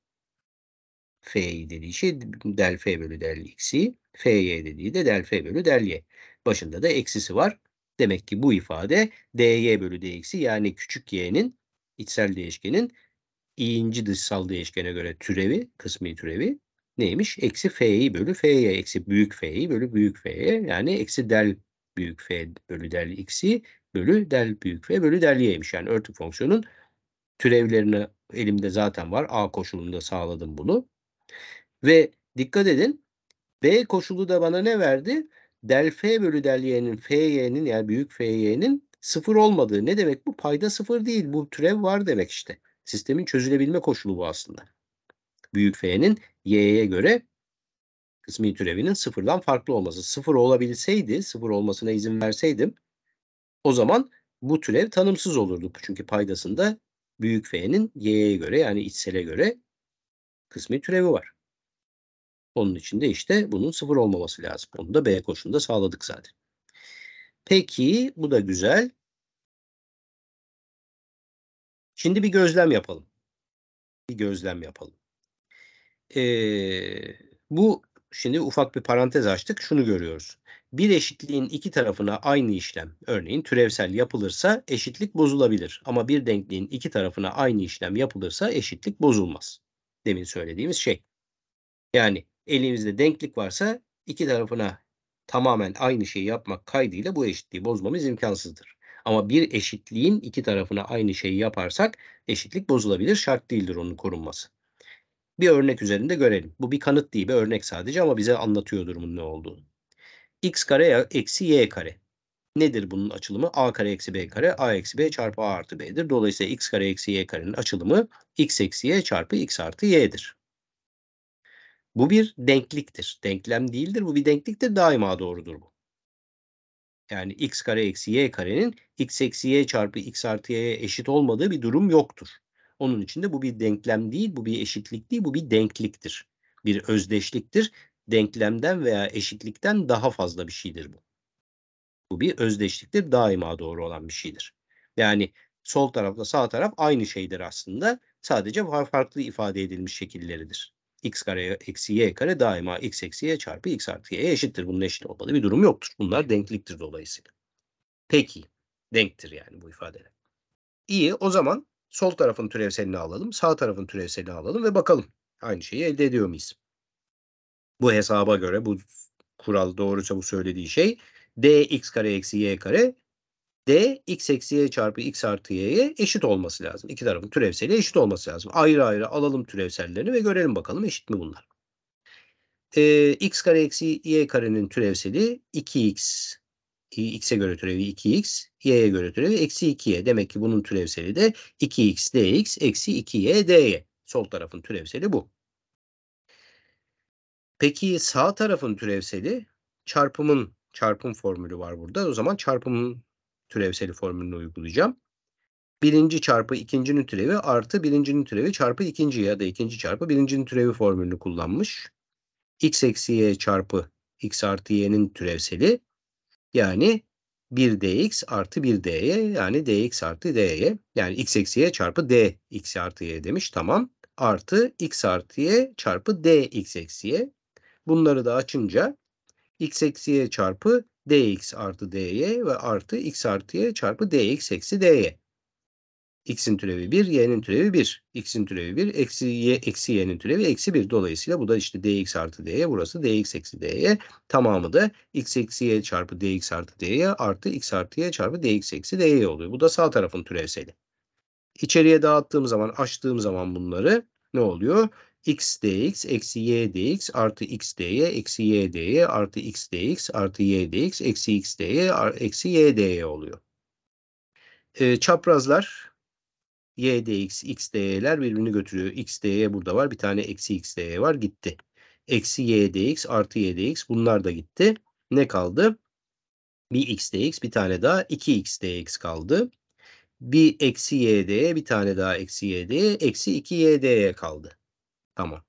F'yi dediği şey del f bölü del eksi. fy dediği de del f bölü del y. Başında da eksisi var. Demek ki bu ifade dy bölü dx'i yani küçük y'nin içsel değişkenin iinci dışsal değişkene göre türevi, kısmi türevi neymiş? Eksi F'yi bölü F'ye eksi büyük F'yi bölü büyük F'ye yani eksi del büyük F bölü del X'i bölü del büyük F bölü del Y'ymiş. Yani örtük fonksiyonun türevlerini elimde zaten var. A koşulunda sağladım bunu. Ve dikkat edin B koşulu da bana ne verdi? Del F bölü del Y'nin F'ye'nin yani büyük F'ye'nin sıfır olmadığı. Ne demek bu? Payda sıfır değil. Bu türev var demek işte. Sistemin çözülebilme koşulu bu aslında. Büyük F'nin y'ye göre kısmi türevinin sıfırdan farklı olması. Sıfır olabilseydi, sıfır olmasına izin verseydim o zaman bu türev tanımsız olurdu. Çünkü paydasında büyük F'nin y'ye göre yani içsele göre kısmi türevi var. Onun için de işte bunun sıfır olmaması lazım. Onu da B koşulunda sağladık zaten. Peki bu da güzel. Şimdi bir gözlem yapalım. Bir gözlem yapalım. Ee, bu şimdi ufak bir parantez açtık. Şunu görüyoruz. Bir eşitliğin iki tarafına aynı işlem, örneğin türevsel yapılırsa eşitlik bozulabilir. Ama bir denkliğin iki tarafına aynı işlem yapılırsa eşitlik bozulmaz. Demin söylediğimiz şey. Yani elimizde denklik varsa iki tarafına tamamen aynı şeyi yapmak kaydıyla bu eşitliği bozmamız imkansızdır. Ama bir eşitliğin iki tarafına aynı şeyi yaparsak eşitlik bozulabilir, şart değildir onun korunması bir örnek üzerinde görelim. Bu bir kanıt değil bir örnek sadece ama bize anlatıyor durumun ne olduğunu. x kare eksi y kare. Nedir bunun açılımı? a kare eksi b kare a eksi b çarpı a artı b'dir. Dolayısıyla x kare eksi y karenin açılımı x eksi y çarpı x artı y'dir. Bu bir denkliktir. Denklem değildir. Bu bir denkliktir. Daima doğrudur bu. Yani x kare eksi y karenin x eksi y çarpı x artı y'ye eşit olmadığı bir durum yoktur. Onun için de bu bir denklem değil, bu bir eşitlik değil, bu bir denkliktir. Bir özdeşliktir. Denklemden veya eşitlikten daha fazla bir şeydir bu. Bu bir özdeşliktir, daima doğru olan bir şeydir. Yani sol tarafla sağ taraf aynı şeydir aslında. Sadece farklı ifade edilmiş şekilleridir. x kare eksi y kare daima x eksi y çarpı x artı y eşittir. Bunun eşit olmalı bir durum yoktur. Bunlar denkliktir dolayısıyla. Peki, denktir yani bu ifadeler. İyi, o zaman Sol tarafın türevselini alalım, sağ tarafın türevselini alalım ve bakalım aynı şeyi elde ediyor muyuz? Bu hesaba göre bu kural doğruysa bu söylediği şey dx kare eksi y kare d x eksi y çarpı x artı y'ye eşit olması lazım. İki tarafın türevseli eşit olması lazım. Ayrı ayrı alalım türevsellerini ve görelim bakalım eşit mi bunlar. Ee, x kare eksi y karenin türevseli 2x x'e göre türevi 2x, y'ye göre türevi eksi 2y. Demek ki bunun türevseli de 2x dx eksi 2y dy. Sol tarafın türevseli bu. Peki sağ tarafın türevseli çarpımın çarpım formülü var burada. O zaman çarpımın türevseli formülünü uygulayacağım. Birinci çarpı ikincinin türevi artı birincinin türevi çarpı ikinci ya da ikinci çarpı birincinin türevi formülünü kullanmış. x eksi y çarpı x artı y'nin türevseli yani 1dx artı 1d'ye yani dx artı d'ye yani x eksi y çarpı dx artı y demiş. Tamam. Artı x artı y çarpı dx x eksi y. Bunları da açınca x eksi y çarpı dx artı dy ve artı x artı y çarpı dx eksi dy x'in türevi 1, y'nin türevi 1. x'in türevi 1, eksi y, eksi y'nin türevi eksi 1. Dolayısıyla bu da işte dx artı dy, burası dx eksi dy. Tamamı da x eksi y çarpı dx artı dy artı x artı y çarpı dx eksi dy oluyor. Bu da sağ tarafın türevseli. İçeriye dağıttığım zaman, açtığım zaman bunları ne oluyor? x dx eksi y dx artı x dy eksi y dy artı x dx artı y dx eksi x dy eksi y dy oluyor. E, çaprazlar Y'dx, dx, birbirini götürüyor. x burada var. Bir tane eksi x var. Gitti. Eksi y'dx artı y'dx, bunlar da gitti. Ne kaldı? Bir x'dx, bir tane daha 2 x'dx kaldı. Bir eksi y bir tane daha eksi y eksi 2 y kaldı. Tamam.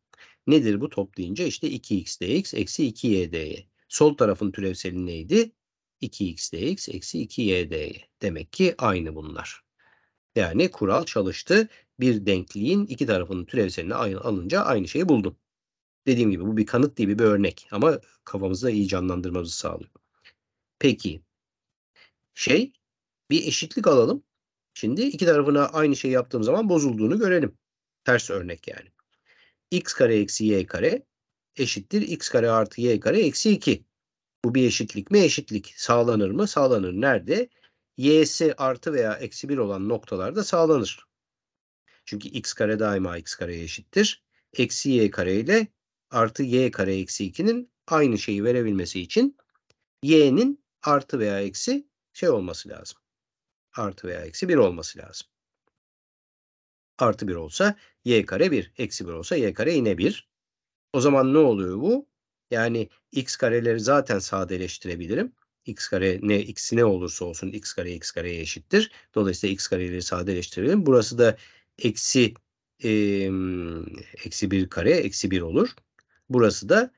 Nedir bu toplayınca? işte 2 x'dx eksi 2 y Sol tarafın türevseli neydi? 2 x'dx eksi 2 y Demek ki aynı bunlar. Yani kural çalıştı. Bir denkliğin iki tarafının türevlerini aynı alınca aynı şeyi buldum. Dediğim gibi bu bir kanıt değil bir örnek ama kafamızda iyi canlandırmamızı sağlıyor. Peki şey bir eşitlik alalım. Şimdi iki tarafına aynı şey yaptığım zaman bozulduğunu görelim. Ters örnek yani. x kare eksi y kare eşittir x kare artı y kare eksi 2. Bu bir eşitlik mi? Eşitlik. Sağlanır mı? Sağlanır. Nerede? y'si artı veya eksi 1 olan noktalarda sağlanır. Çünkü x kare daima x kareye eşittir. Eksi y kare ile artı y kare eksi 2'nin aynı şeyi verebilmesi için y'nin artı veya eksi şey olması lazım. Artı veya eksi 1 olması lazım. Artı 1 olsa y kare 1, eksi 1 olsa y kare yine 1. O zaman ne oluyor bu? Yani x kareleri zaten sadeleştirebilirim x kare ne x ne olursa olsun x kare x kareye eşittir. Dolayısıyla x kareleri sadeleştirelim. Burası da eksi e, eksi bir kare eksi bir olur. Burası da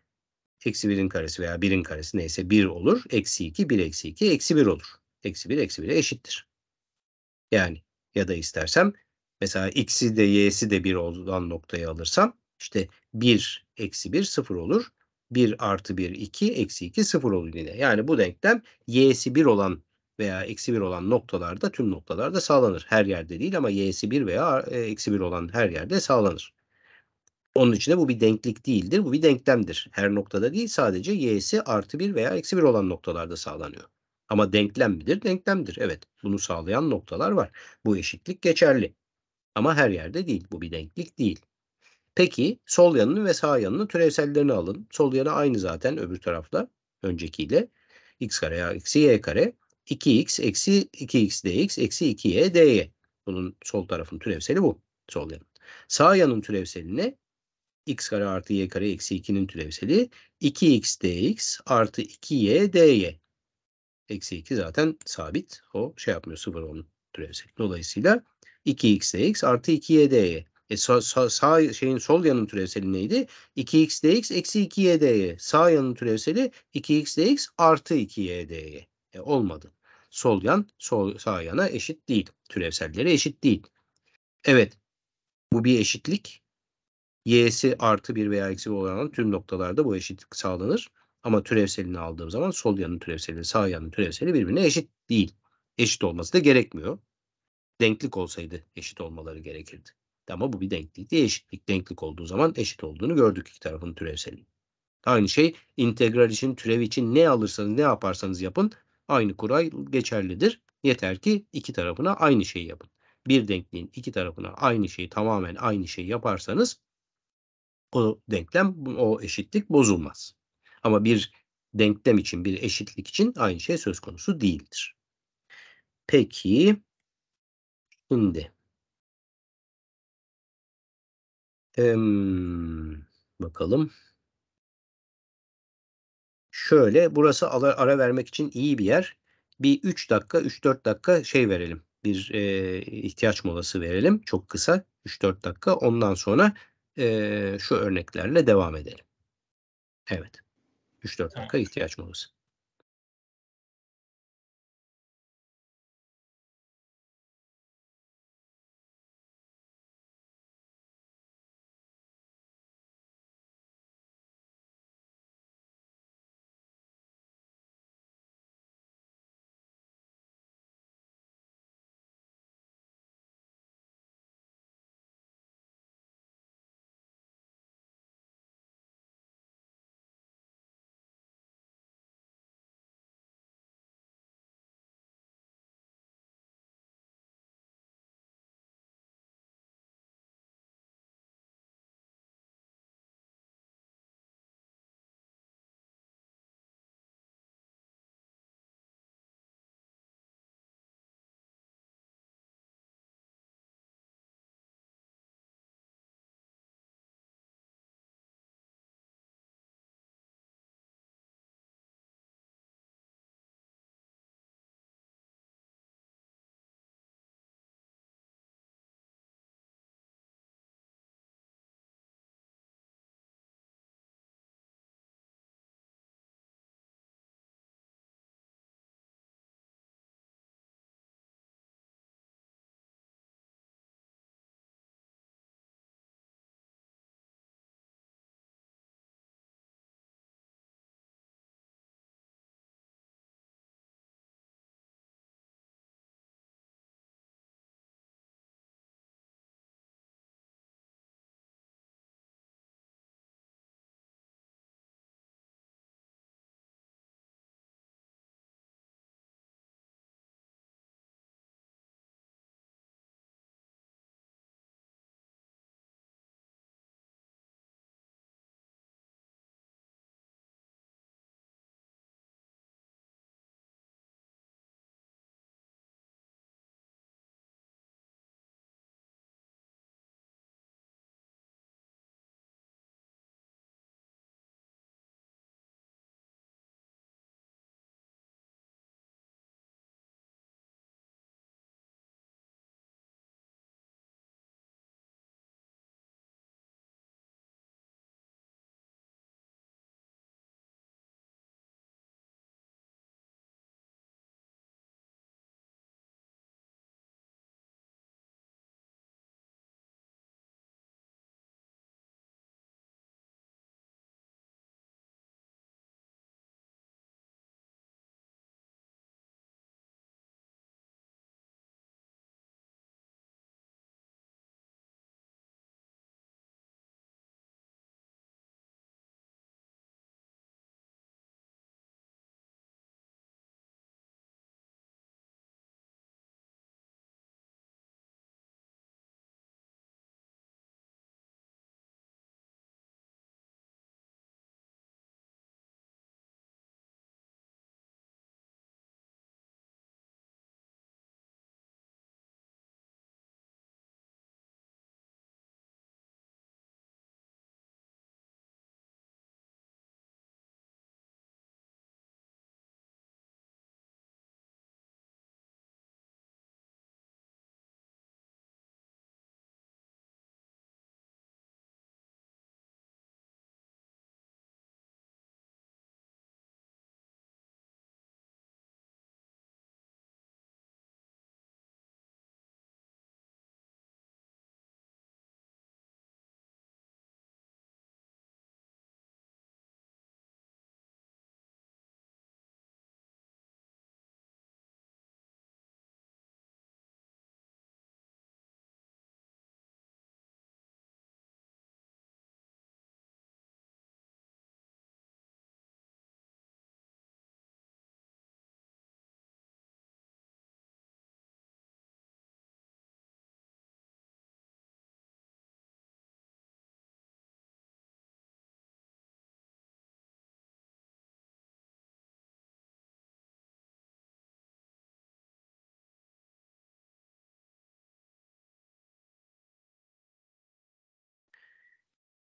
eksi birin karesi veya birin karesi neyse bir olur. Eksi iki 1 eksi iki eksi bir olur. Eksi bir eksi 1'e eşittir. Yani ya da istersem mesela x'i de y'si de bir olan noktayı alırsam işte bir eksi bir sıfır olur. 1 artı 1 2 eksi 2 0 olur yine. Yani bu denklem y'si 1 olan veya eksi 1 olan noktalarda tüm noktalarda sağlanır. Her yerde değil ama y'si 1 veya e, eksi 1 olan her yerde sağlanır. Onun için de bu bir denklik değildir. Bu bir denklemdir. Her noktada değil sadece y'si artı 1 veya eksi 1 olan noktalarda sağlanıyor. Ama denklem midir? Denklemdir. Evet. Bunu sağlayan noktalar var. Bu eşitlik geçerli. Ama her yerde değil. Bu bir denklik değil. Peki sol yanını ve sağ yanını türevsellerini alın. Sol yanı aynı zaten öbür tarafta öncekiyle. x kare ya eksi y kare. 2x eksi 2x dx eksi 2y dy. Bunun sol tarafın türevseli bu. Sol yanın. Sağ yanın türevselini x kare artı y kare eksi 2'nin türevseli 2x dx artı 2y dy. Eksi 2 zaten sabit. O şey yapmıyor sıfır onun türevseli. Dolayısıyla 2x dx artı 2y dy. E sağ, sağ, sağ şeyin sol yanın türevseli neydi? 2x dx eksi 2y dy. Sağ yanın türevseli 2x dx artı 2y dy. E olmadı. Sol yan sol sağ yana eşit değil. Türevselleri eşit değil. Evet. Bu bir eşitlik. Y'si artı 1 veya eksi 1 olan tüm noktalarda bu eşitlik sağlanır. Ama türevselini aldığım zaman sol yanın türevseli sağ yanın türevseli birbirine eşit değil. Eşit olması da gerekmiyor. Denklik olsaydı eşit olmaları gerekirdi. Ama bu bir denklik, denklikti. Eşitlik denklik olduğu zaman eşit olduğunu gördük iki tarafın türevselinin. Aynı şey integral için, türev için ne alırsanız ne yaparsanız yapın aynı kural geçerlidir. Yeter ki iki tarafına aynı şeyi yapın. Bir denkliğin iki tarafına aynı şeyi tamamen aynı şeyi yaparsanız o denklem, o eşitlik bozulmaz. Ama bir denklem için, bir eşitlik için aynı şey söz konusu değildir. Peki,
şimdi Hmm,
bakalım. Şöyle burası ara, ara vermek için iyi bir yer. Bir 3 dakika 3-4 dakika şey verelim. Bir e, ihtiyaç molası verelim. Çok kısa 3-4 dakika. Ondan sonra e, şu örneklerle devam edelim. Evet. 3-4 dakika ihtiyaç molası.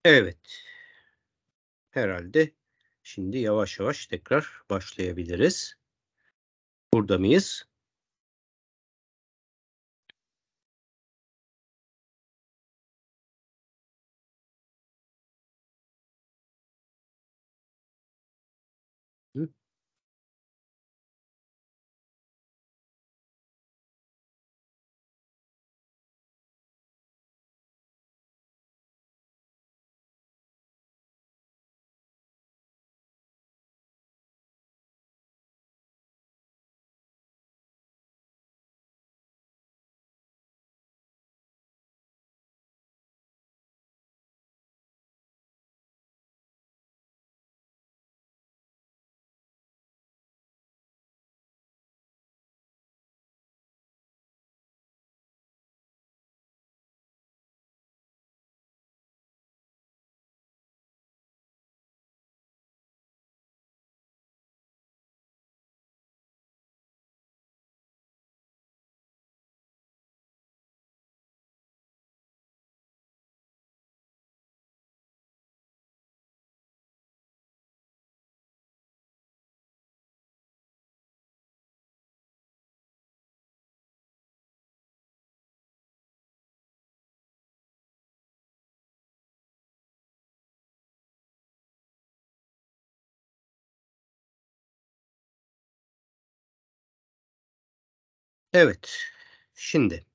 Evet. Herhalde şimdi yavaş yavaş tekrar başlayabiliriz. Burada mıyız?
Evet. Şimdi.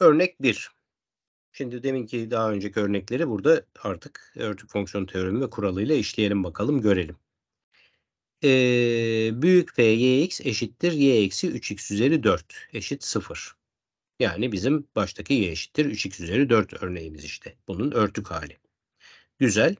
Örnek 1.
Şimdi deminki daha önceki örnekleri burada artık örtük fonksiyon teoremi ve kuralıyla işleyelim bakalım görelim. Ee, büyük P yx eşittir y eksi 3x üzeri 4 eşit 0. Yani bizim baştaki y eşittir 3x üzeri 4 örneğimiz işte. Bunun örtük hali. Güzel.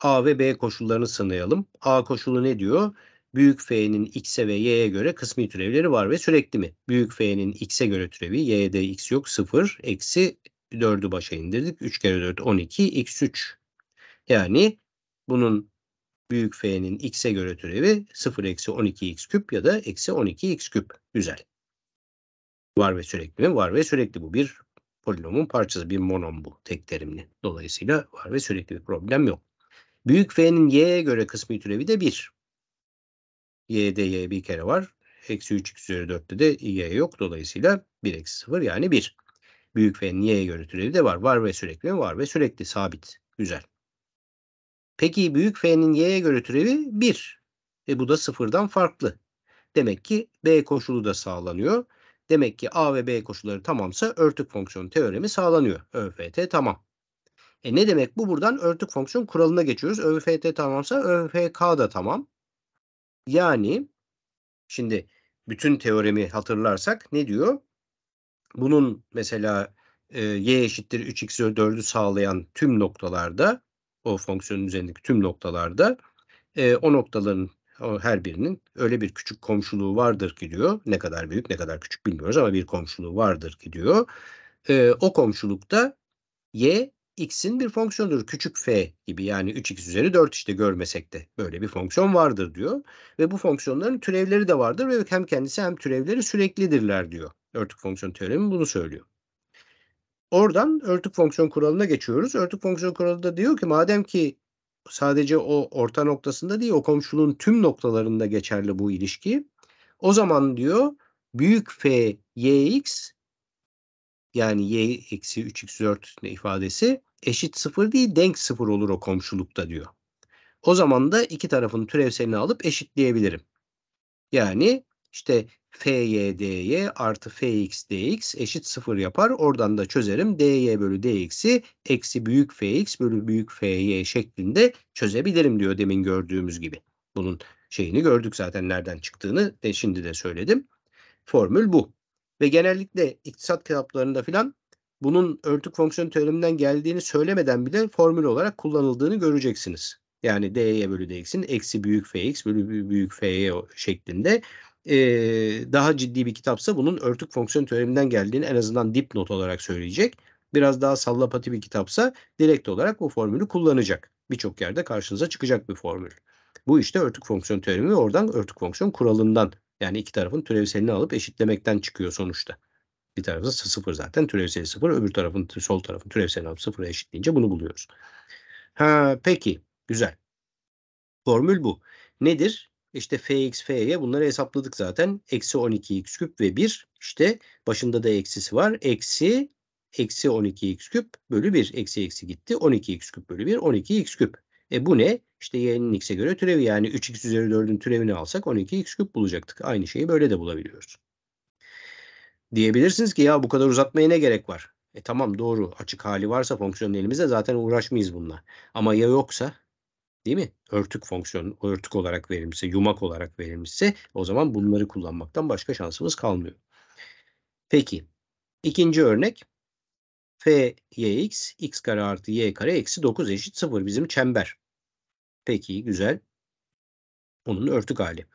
A ve B koşullarını sınayalım. A koşulu ne diyor? büyük F'nin x'e ve y'ye göre kısmi türevleri var ve sürekli mi? Büyük F'nin x'e göre türevi y'de x yok 0 eksi 4'ü başa indirdik. 3 kere 4 12 x3. Yani bunun büyük F'nin x'e göre türevi 0 eksi 12 x küp ya da eksi 12 x küp. Güzel. Var ve sürekli mi? Var ve sürekli bu bir polinomun parçası. Bir monom bu tek terimli. Dolayısıyla var ve sürekli bir problem yok. Büyük F'nin y'ye göre kısmi türevi de 1 y'de y bir kere var. Eksi 3 üzeri 4'te de y yok. Dolayısıyla 1 eksi 0 yani 1. Büyük F'nin y'ye göre türevi de var. Var ve sürekli Var ve sürekli sabit. Güzel. Peki büyük F'nin y'ye göre türevi 1. E bu da sıfırdan farklı. Demek ki B koşulu da sağlanıyor. Demek ki A ve B koşulları tamamsa örtük fonksiyon teoremi sağlanıyor. ÖFT tamam. E ne demek bu? Buradan örtük fonksiyon kuralına geçiyoruz. ÖFT tamamsa ÖFK da tamam. Yani şimdi bütün teoremi hatırlarsak ne diyor? Bunun mesela e, y eşittir 3x 4'ü sağlayan tüm noktalarda o fonksiyonun üzerindeki tüm noktalarda e, o noktaların o her birinin öyle bir küçük komşuluğu vardır ki diyor. Ne kadar büyük ne kadar küçük bilmiyoruz ama bir komşuluğu vardır ki diyor. E, o komşulukta y x'in bir fonksiyonudur. Küçük f gibi yani 3x üzeri 4 işte görmesek de böyle bir fonksiyon vardır diyor. Ve bu fonksiyonların türevleri de vardır ve hem kendisi hem türevleri süreklidirler diyor. Örtük fonksiyon teoremi bunu söylüyor. Oradan örtük fonksiyon kuralına geçiyoruz. Örtük fonksiyon kuralı da diyor ki madem ki sadece o orta noktasında değil o komşuluğun tüm noktalarında geçerli bu ilişki. O zaman diyor büyük f yx yani y eksi 3 x 4 ifadesi eşit sıfır değil denk sıfır olur o komşulukta diyor. O zaman da iki tarafın türevselini alıp eşitleyebilirim. Yani işte fy dy artı fx dx eşit sıfır yapar. Oradan da çözerim. dy bölü dx'i eksi büyük fx bölü büyük fy şeklinde çözebilirim diyor demin gördüğümüz gibi. Bunun şeyini gördük zaten nereden çıktığını de şimdi de söyledim. Formül bu ve genellikle iktisat kitaplarında filan bunun örtük fonksiyon teoreminden geldiğini söylemeden bile formül olarak kullanıldığını göreceksiniz. Yani d'ye bölü dx'in eksi büyük fx bölü büyük f'ye şeklinde e, daha ciddi bir kitapsa bunun örtük fonksiyon teoreminden geldiğini en azından dipnot olarak söyleyecek. Biraz daha sallapati bir kitapsa direkt olarak bu formülü kullanacak. Birçok yerde karşınıza çıkacak bir formül. Bu işte örtük fonksiyon teoremi oradan örtük fonksiyon kuralından yani iki tarafın türevselini alıp eşitlemekten çıkıyor sonuçta. Bir tarafı sıfır zaten türevseli sıfır. Öbür tarafın sol tarafın türevselini alıp sıfıra eşitleyince bunu buluyoruz. Ha, peki güzel. Formül bu. Nedir? İşte fx, f'ye bunları hesapladık zaten. Eksi 12x küp ve 1. İşte başında da eksisi var. Eksi eksi 12x küp bölü 1. Eksi eksi gitti. 12x küp bölü 1. 12x küp. E bu ne? işte y'nin x'e göre türevi yani 3x üzeri 4'ün türevini alsak 12x küp bulacaktık. Aynı şeyi böyle de bulabiliyoruz. Diyebilirsiniz ki ya bu kadar uzatmaya ne gerek var? E tamam doğru açık hali varsa fonksiyonun elimizde zaten uğraşmayız bununla. Ama ya yoksa değil mi? Örtük fonksiyon örtük olarak verilmişse yumak olarak verilmişse o zaman bunları kullanmaktan başka şansımız kalmıyor. Peki ikinci örnek f y x x kare artı y kare eksi 9 eşit 0 bizim çember. Peki güzel. Onun örtük hali.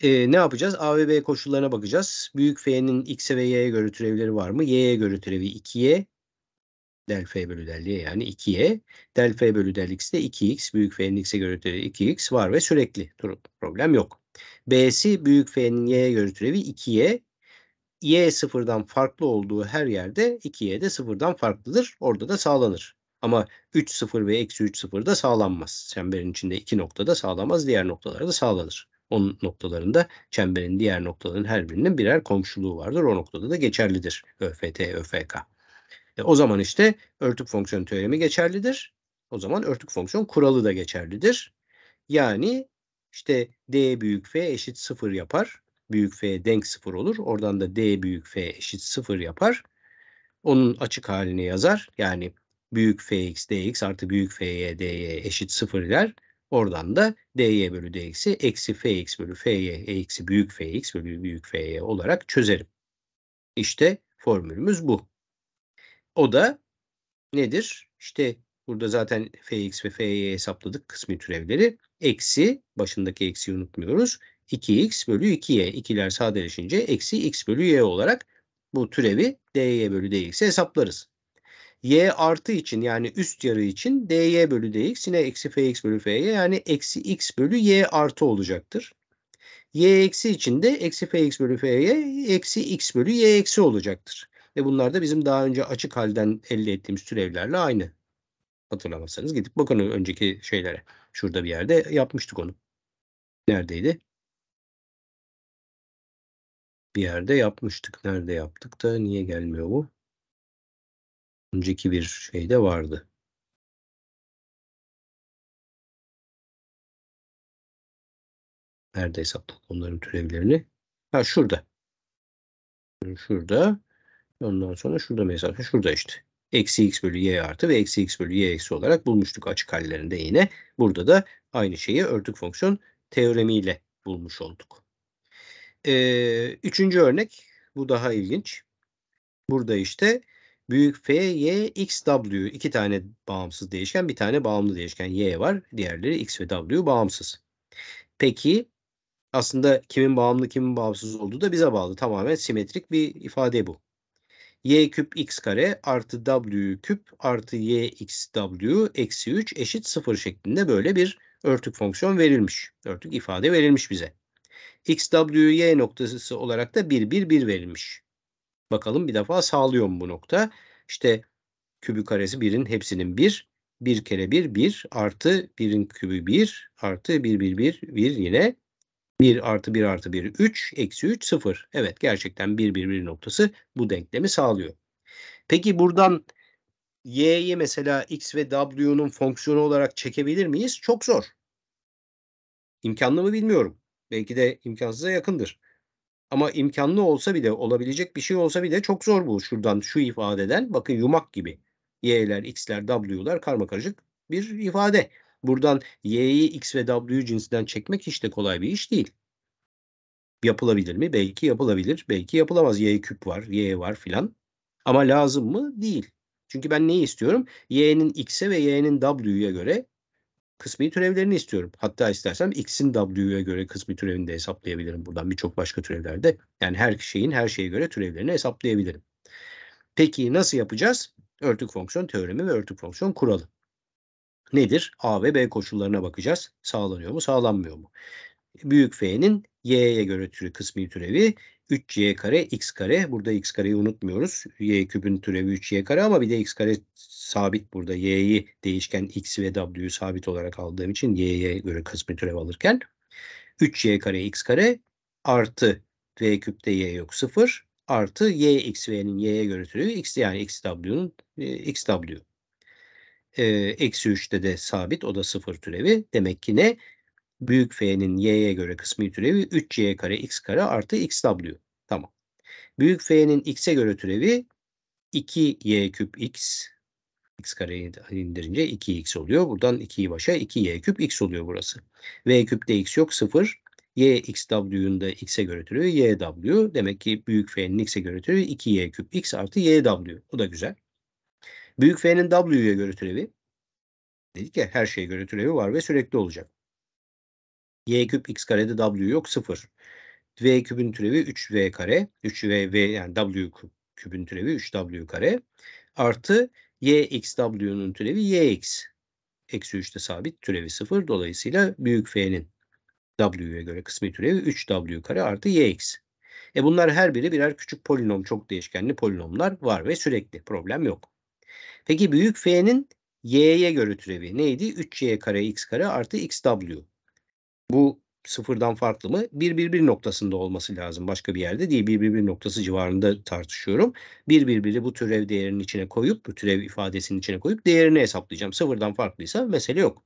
Ee, ne yapacağız? A ve B koşullarına bakacağız. Büyük F'nin X'e ve Y'ye göre türevleri var mı? Y'ye göre türevi 2Y. Del F bölü del Y yani 2Y. Del F bölü del X de 2X. Büyük F'nin X'e göre türevi 2X var ve sürekli. durum Problem yok. B'si büyük F'nin Y'ye göre türevi 2Y y sıfırdan farklı olduğu her yerde 2y de sıfırdan farklıdır. Orada da sağlanır. Ama 3-0 ve eksi 3-0 da sağlanmaz. Çemberin içinde iki noktada sağlanmaz, Diğer noktalarda sağlanır. Onun noktalarında çemberin diğer noktaların her birinin birer komşuluğu vardır. O noktada da geçerlidir. ÖFT, ÖFK. E, o zaman işte örtük fonksiyon teoremi geçerlidir. O zaman örtük fonksiyon kuralı da geçerlidir. Yani işte D büyük F eşit 0 yapar. Büyük F denk 0 olur. Oradan da D büyük F eşit 0 yapar. Onun açık halini yazar. Yani büyük fx dx artı büyük fy dy eşit 0 der, Oradan da dy bölü dx'i eksi fx bölü fy eksi büyük fx bölü büyük fy olarak çözerim. İşte formülümüz bu. O da nedir? İşte burada zaten fx ve fy'yi hesapladık kısmi türevleri. Eksi, başındaki eksi unutmuyoruz. 2x bölü 2y. İkiler sadeleşince eksi x bölü y olarak bu türevi dy bölü dx'i hesaplarız y artı için yani üst yarı için dy bölü dx yine eksi fx bölü fy yani eksi x bölü y artı olacaktır. y eksi için de eksi fx bölü fy eksi x bölü y eksi olacaktır. Ve bunlar da bizim daha önce açık halden elde ettiğimiz türevlerle aynı. Hatırlamazsanız gidip bakın önceki şeylere. Şurada bir yerde yapmıştık onu. Neredeydi?
Bir yerde yapmıştık. Nerede yaptık da niye gelmiyor bu? önceki bir şeyde vardı. Nerede hesapladık onların türevlerini? Ha şurada.
Şurada. Ondan sonra şurada mesela, Şurada işte. Eksi x bölü y artı ve eksi x bölü y eksi olarak bulmuştuk açık hallerinde yine. Burada da aynı şeyi örtük fonksiyon teoremiyle bulmuş olduk. Ee, üçüncü örnek. Bu daha ilginç. Burada işte büyük F, Y, X, W iki tane bağımsız değişken, bir tane bağımlı değişken Y var. Diğerleri X ve W bağımsız. Peki aslında kimin bağımlı kimin bağımsız olduğu da bize bağlı. Tamamen simetrik bir ifade bu. Y küp X kare artı W küp artı Y X W eksi 3 eşit 0 şeklinde böyle bir örtük fonksiyon verilmiş. Örtük ifade verilmiş bize. X W Y noktası olarak da 1 1 1 verilmiş. Bakalım bir defa sağlıyor mu bu nokta? İşte kübü karesi 1'in hepsinin 1. 1 kere 1 1 artı 1'in kübü 1 artı 1 1 1 1 yine 1 artı 1 artı 1 3 eksi 3 0. Evet gerçekten 1 1 1 noktası bu denklemi sağlıyor. Peki buradan y'yi mesela x ve w'nun fonksiyonu olarak çekebilir miyiz? Çok zor. İmkanlı mı bilmiyorum. Belki de imkansıza yakındır. Ama imkanlı olsa bile olabilecek bir şey olsa bile çok zor bu şuradan şu ifadeden bakın yumak gibi y'ler, x'ler, w'lar karma karışık bir ifade. Buradan y'yi x ve w cinsinden çekmek hiç de kolay bir iş değil. Yapılabilir mi? Belki yapılabilir. Belki yapılamaz. Y küp var, y var filan. Ama lazım mı? Değil. Çünkü ben neyi istiyorum? Y'nin x'e ve y'nin w'ya göre kısmi türevlerini istiyorum. Hatta istersen x'in w'ye göre kısmi türevini de hesaplayabilirim buradan birçok başka türevlerde. Yani her şeyin her şeye göre türevlerini hesaplayabilirim. Peki nasıl yapacağız? Örtük fonksiyon teoremi ve örtük fonksiyon kuralı. Nedir? A ve B koşullarına bakacağız. Sağlanıyor mu, sağlanmıyor mu? Büyük F'nin y'ye göre türü kısmi türevi, 3y kare x kare. Burada x kareyi unutmuyoruz. y küpün türevi 3y kare ama bir de x kare sabit burada. y'yi değişken x ve w'yu sabit olarak aldığım için y'ye göre kısmi türev alırken 3y kare x kare artı v küpte y yok 0 artı y x v'nin y'ye göre türevi x yani x w'nun e, x w. Eksi 3'te de sabit o da 0 türevi. Demek ki ne? büyük F'nin y'ye göre kısmi türevi 3y kare x kare artı xw. Tamam. Büyük F'nin x'e göre türevi 2y küp x x kareyi indirince 2x oluyor. Buradan 2'yi başa 2y küp x oluyor burası. v küpte x yok 0. y xw'nun da x'e göre türevi yw. Demek ki büyük F'nin x'e göre türevi 2y küp x artı yw. O da güzel. Büyük F'nin w'ye göre türevi dedik ya her şeye göre türevi var ve sürekli olacak y küp x karede w yok 0. v kübün türevi 3v kare. 3v v yani w kübün türevi 3w kare. Artı y x w'nun türevi y x. Eksi 3'te sabit türevi 0. Dolayısıyla büyük f'nin w'ye göre kısmi türevi 3w kare artı y x. E bunlar her biri birer küçük polinom, çok değişkenli polinomlar var ve sürekli problem yok. Peki büyük F'nin y'ye göre türevi neydi? 3y kare x kare artı xw. Bu sıfırdan farklı mı? 1-1-1 noktasında olması lazım. Başka bir yerde değil. 1-1-1 noktası civarında tartışıyorum. 1-1-1'i bu türev değerinin içine koyup, bu türev ifadesinin içine koyup değerini hesaplayacağım. Sıfırdan farklıysa mesele yok.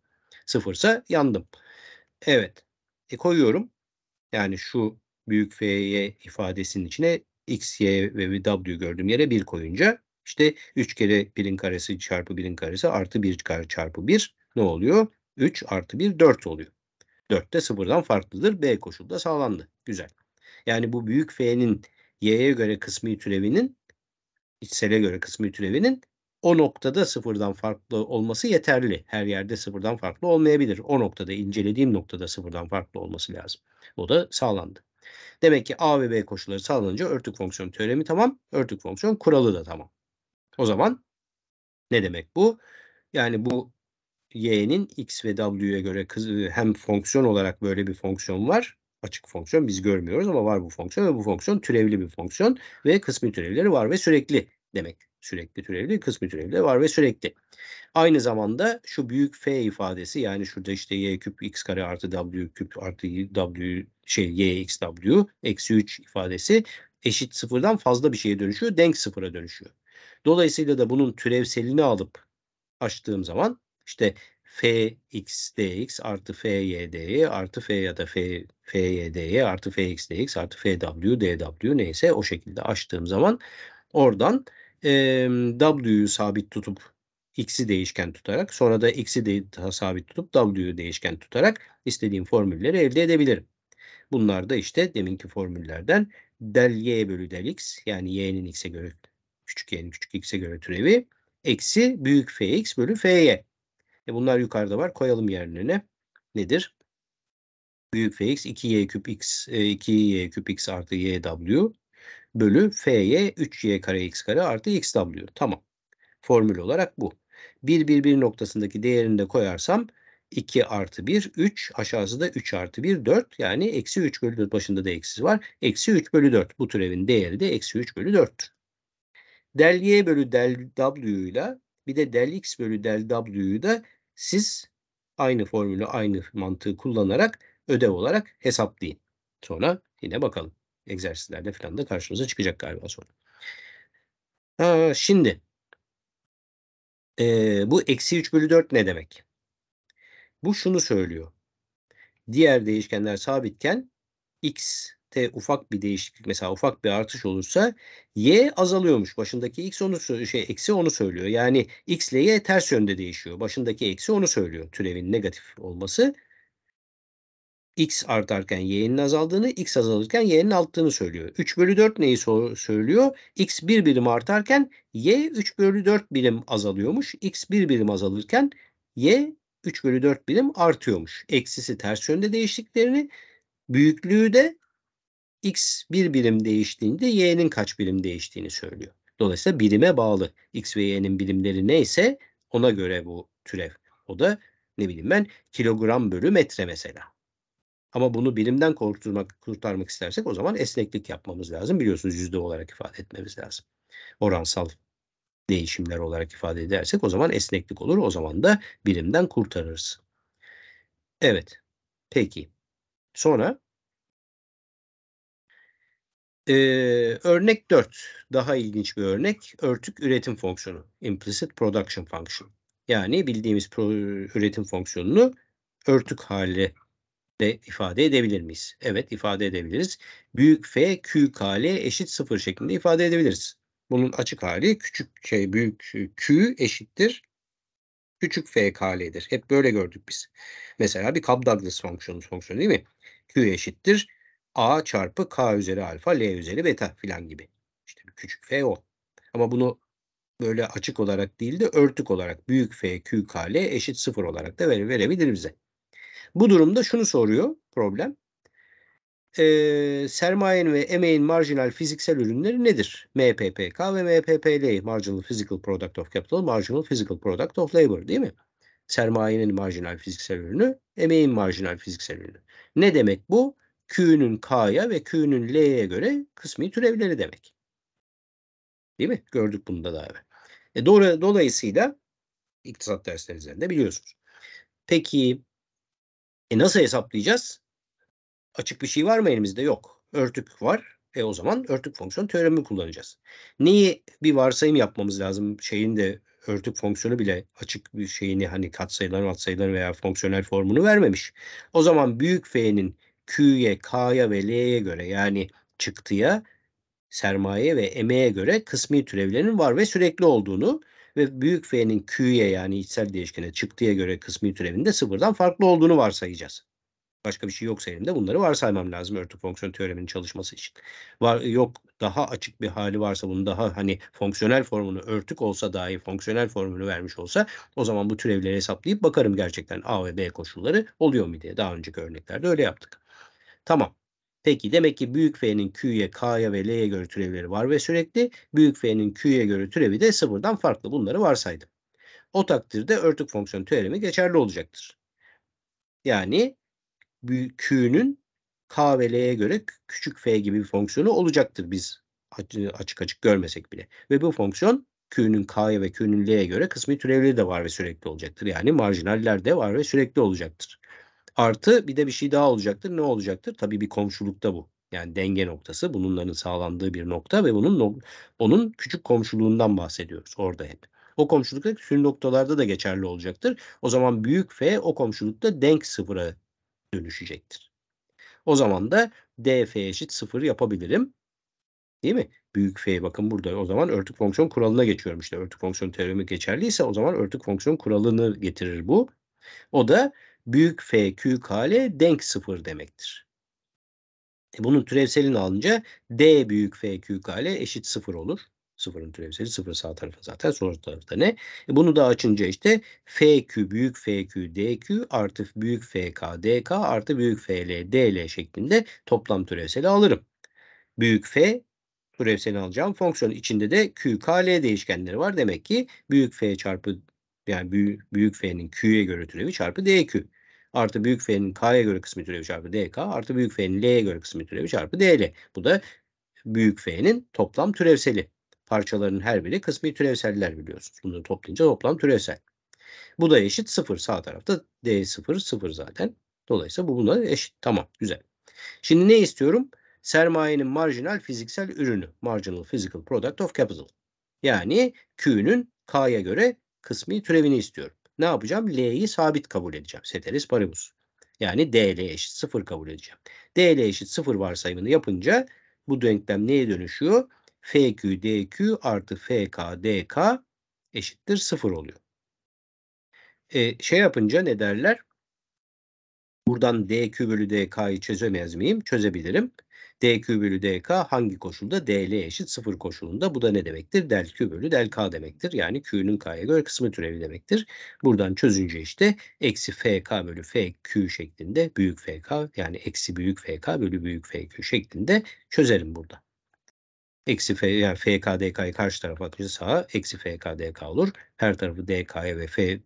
Sıfırsa yandım. Evet. E koyuyorum. Yani şu büyük F'ye ifadesinin içine X, Y ve W gördüğüm yere 1 koyunca işte 3 kere 1'in karesi çarpı 1'in karesi artı 1 çarpı 1 ne oluyor? 3 artı 1 4 oluyor. 4'te 0'dan farklıdır. B koşulda sağlandı. Güzel. Yani bu büyük F'nin y'ye göre kısmi türevinin içsele göre kısmi türevinin o noktada sıfırdan farklı olması yeterli. Her yerde sıfırdan farklı olmayabilir. O noktada incelediğim noktada sıfırdan farklı olması lazım. O da sağlandı. Demek ki A ve B koşulları sağlanınca örtük fonksiyon teoremi tamam. Örtük fonksiyon kuralı da tamam. O zaman ne demek bu? Yani bu y'nin x ve w'ye göre e, hem fonksiyon olarak böyle bir fonksiyon var. Açık fonksiyon biz görmüyoruz ama var bu fonksiyon ve bu fonksiyon türevli bir fonksiyon ve kısmi türevleri var ve sürekli demek. Sürekli türevli, kısmi türevli var ve sürekli. Aynı zamanda şu büyük f ifadesi yani şurada işte y küp x kare artı w küp artı w şey y x w eksi 3 ifadesi eşit sıfırdan fazla bir şeye dönüşüyor. Denk sıfıra dönüşüyor. Dolayısıyla da bunun türevselini alıp açtığım zaman işte fx dx artı fy dy artı f ya da f fy dy artı fx dx artı fw dw neyse o şekilde açtığım zaman oradan e, w'yu sabit tutup x'i değişken tutarak sonra da x'i de sabit tutup w'yu değişken tutarak istediğim formülleri elde edebilirim. Bunlar da işte deminki formüllerden del y bölü del x yani y'nin x'e göre küçük y'nin küçük x'e göre türevi eksi büyük fx bölü fy. E bunlar yukarıda var. Koyalım yerlerine. Nedir? Büyük Fx 2y küp x 2y e, küp x artı yw bölü fy 3y kare x kare artı xw. Tamam. Formül olarak bu. 1 1 1 noktasındaki değerini de koyarsam 2 artı 1 3 aşağısı da 3 artı 1 4 yani eksi 3 bölü 4 başında da eksi var. Eksi 3 bölü 4 bu türevin değeri de eksi 3 bölü 4'tür. Del y bölü del w ile bir de del x bölü del w'yu da siz aynı formülü, aynı mantığı kullanarak ödev olarak hesaplayın. Sonra yine bakalım. Egzersizlerde falan da karşınıza çıkacak galiba sonra. Ha, şimdi e, bu eksi 3 bölü 4 ne demek? Bu şunu söylüyor. Diğer değişkenler sabitken x T ufak bir değişiklik mesela ufak bir artış olursa Y azalıyormuş. Başındaki X onu şey eksi onu söylüyor. Yani X ile Y ters yönde değişiyor. Başındaki eksi onu söylüyor. Türevin negatif olması X artarken Y'nin azaldığını, X azalırken Y'nin arttığını söylüyor. 3 bölü 4 neyi so söylüyor? X 1 birim artarken Y 3 bölü 4 birim azalıyormuş. X 1 birim azalırken Y 3 bölü 4 birim artıyormuş. Eksisi ters yönde değişiklerini, büyüklüğü de x bir birim değiştiğinde y'nin kaç birim değiştiğini söylüyor. Dolayısıyla birime bağlı. x ve y'nin birimleri neyse ona göre bu türev. O da ne bileyim ben kilogram bölü metre mesela. Ama bunu birimden kurtarmak, kurtarmak istersek o zaman esneklik yapmamız lazım. Biliyorsunuz yüzde olarak ifade etmemiz lazım. Oransal değişimler olarak ifade edersek o zaman esneklik olur. O zaman da birimden kurtarırız. Evet. Peki. Sonra ee, örnek 4 daha ilginç bir örnek. Örtük üretim fonksiyonu. Implicit production function. Yani bildiğimiz pro, üretim fonksiyonunu örtük hali de ifade edebilir miyiz? Evet ifade edebiliriz. Büyük F Q K hali eşit sıfır şeklinde ifade edebiliriz. Bunun açık hali küçük şey büyük Q eşittir küçük f k'lidir. Hep böyle gördük biz. Mesela bir Cobb-Douglas fonksiyonu fonksiyonu değil mi? Q eşittir A çarpı K üzeri alfa, L üzeri beta filan gibi. İşte küçük F o. Ama bunu böyle açık olarak değil de örtük olarak büyük F, Q, K, L eşit sıfır olarak da vere, verebilir bize. Bu durumda şunu soruyor problem. Ee, sermayenin ve emeğin marjinal fiziksel ürünleri nedir? MPPK ve MPPL, Marginal Physical Product of Capital, Marginal Physical Product of Labor değil mi? Sermayenin marjinal fiziksel ürünü, emeğin marjinal fiziksel ürünü. Ne demek bu? Q'nun K'ya ve Q'nun L'ye göre kısmi türevleri demek. Değil mi? Gördük bunu da daha evvel. E doğru, dolayısıyla iktisat derslerinizde biliyorsunuz. Peki e nasıl hesaplayacağız? Açık bir şey var mı elimizde? Yok. Örtük var. E o zaman örtük fonksiyon teoremi kullanacağız. Neyi bir varsayım yapmamız lazım? Şeyin de örtük fonksiyonu bile açık bir şeyini hani katsayıların, atsayıların veya fonksiyonel formunu vermemiş. O zaman büyük F'nin Q'ye, K'ya ve L'ye göre yani çıktıya, sermaye ve emeğe göre kısmi türevlerinin var ve sürekli olduğunu ve büyük F'nin Q'ye yani içsel değişkene çıktıya göre kısmi türevinde sıfırdan farklı olduğunu varsayacağız. Başka bir şey yoksa elimde bunları varsaymam lazım örtük fonksiyon teoreminin çalışması için. Var, yok daha açık bir hali varsa bunu daha hani fonksiyonel formunu örtük olsa dahi fonksiyonel formunu vermiş olsa o zaman bu türevleri hesaplayıp bakarım gerçekten A ve B koşulları oluyor mu diye. Daha önceki örneklerde öyle yaptık. Tamam. Peki demek ki büyük F'nin Q'ye, K'ya ve L'ye göre türevleri var ve sürekli büyük F'nin Q'ye göre türevi de sıfırdan farklı. Bunları varsaydım. O takdirde örtük fonksiyon teoremi geçerli olacaktır. Yani Q'nün K ve L'ye göre küçük F gibi bir fonksiyonu olacaktır biz açık açık görmesek bile. Ve bu fonksiyon Q'nun K'ya ve Q'nun L'ye göre kısmi türevleri de var ve sürekli olacaktır. Yani marjinaller de var ve sürekli olacaktır. Artı bir de bir şey daha olacaktır. Ne olacaktır? Tabii bir komşulukta bu. Yani denge noktası bunların sağlandığı bir nokta ve bunun onun küçük komşuluğundan bahsediyoruz orada hep. O komşulukta tüm noktalarda da geçerli olacaktır. O zaman büyük F o komşulukta denk sıfıra dönüşecektir. O zaman da df eşit sıfır yapabilirim. Değil mi? Büyük F bakın burada o zaman örtük fonksiyon kuralına geçiyorum işte. Örtük fonksiyon teoremi geçerliyse o zaman örtük fonksiyon kuralını getirir bu. O da büyük F küçük hale denk sıfır demektir. E, bunun türevselini alınca D büyük F küçük hale eşit sıfır olur. Sıfırın türevseli sıfır sağ tarafı zaten sol tarafta ne? E bunu da açınca işte F FQ büyük d DQ artı büyük F k d k artı büyük F l d l şeklinde toplam türevseli alırım. Büyük F türevseli alacağım fonksiyon içinde de Q, K, L değişkenleri var. Demek ki büyük F çarpı yani büyük, büyük F'nin Q'ye göre türevi çarpı DQ artı büyük F'nin K'ya göre kısmi türevi çarpı DK artı büyük F'nin L'ye göre kısmi türevi çarpı DL. Bu da büyük F'nin toplam türevseli. Parçaların her biri kısmi türevseller biliyorsunuz. Bunları toplayınca toplam türevsel. Bu da eşit 0. Sağ tarafta D0 0 zaten. Dolayısıyla bu buna eşit. Tamam güzel. Şimdi ne istiyorum? Sermayenin marjinal fiziksel ürünü. Marginal Physical Product of Capital. Yani Q'nun K'ya göre kısmi türevini istiyorum ne yapacağım? L'yi sabit kabul edeceğim. Ceteris paribus. Yani DL eşit 0 kabul edeceğim. DL eşit 0 varsayımını yapınca bu denklem neye dönüşüyor? FQ DQ artı FK DK eşittir 0 oluyor. E, şey yapınca ne derler? Buradan DQ bölü DK'yı çözemez miyim? Çözebilirim dq bölü dk hangi koşulda dl eşit sıfır koşulunda bu da ne demektir? Del q bölü del k demektir. Yani q'nun k'ya göre kısmı türevi demektir. Buradan çözünce işte eksi fk bölü fq şeklinde büyük fk yani eksi büyük fk bölü büyük fq şeklinde çözelim burada. Eksi f, yani fk dk'yı karşı tarafa atınca sağa eksi fk dk olur. Her tarafı dk'ya ve f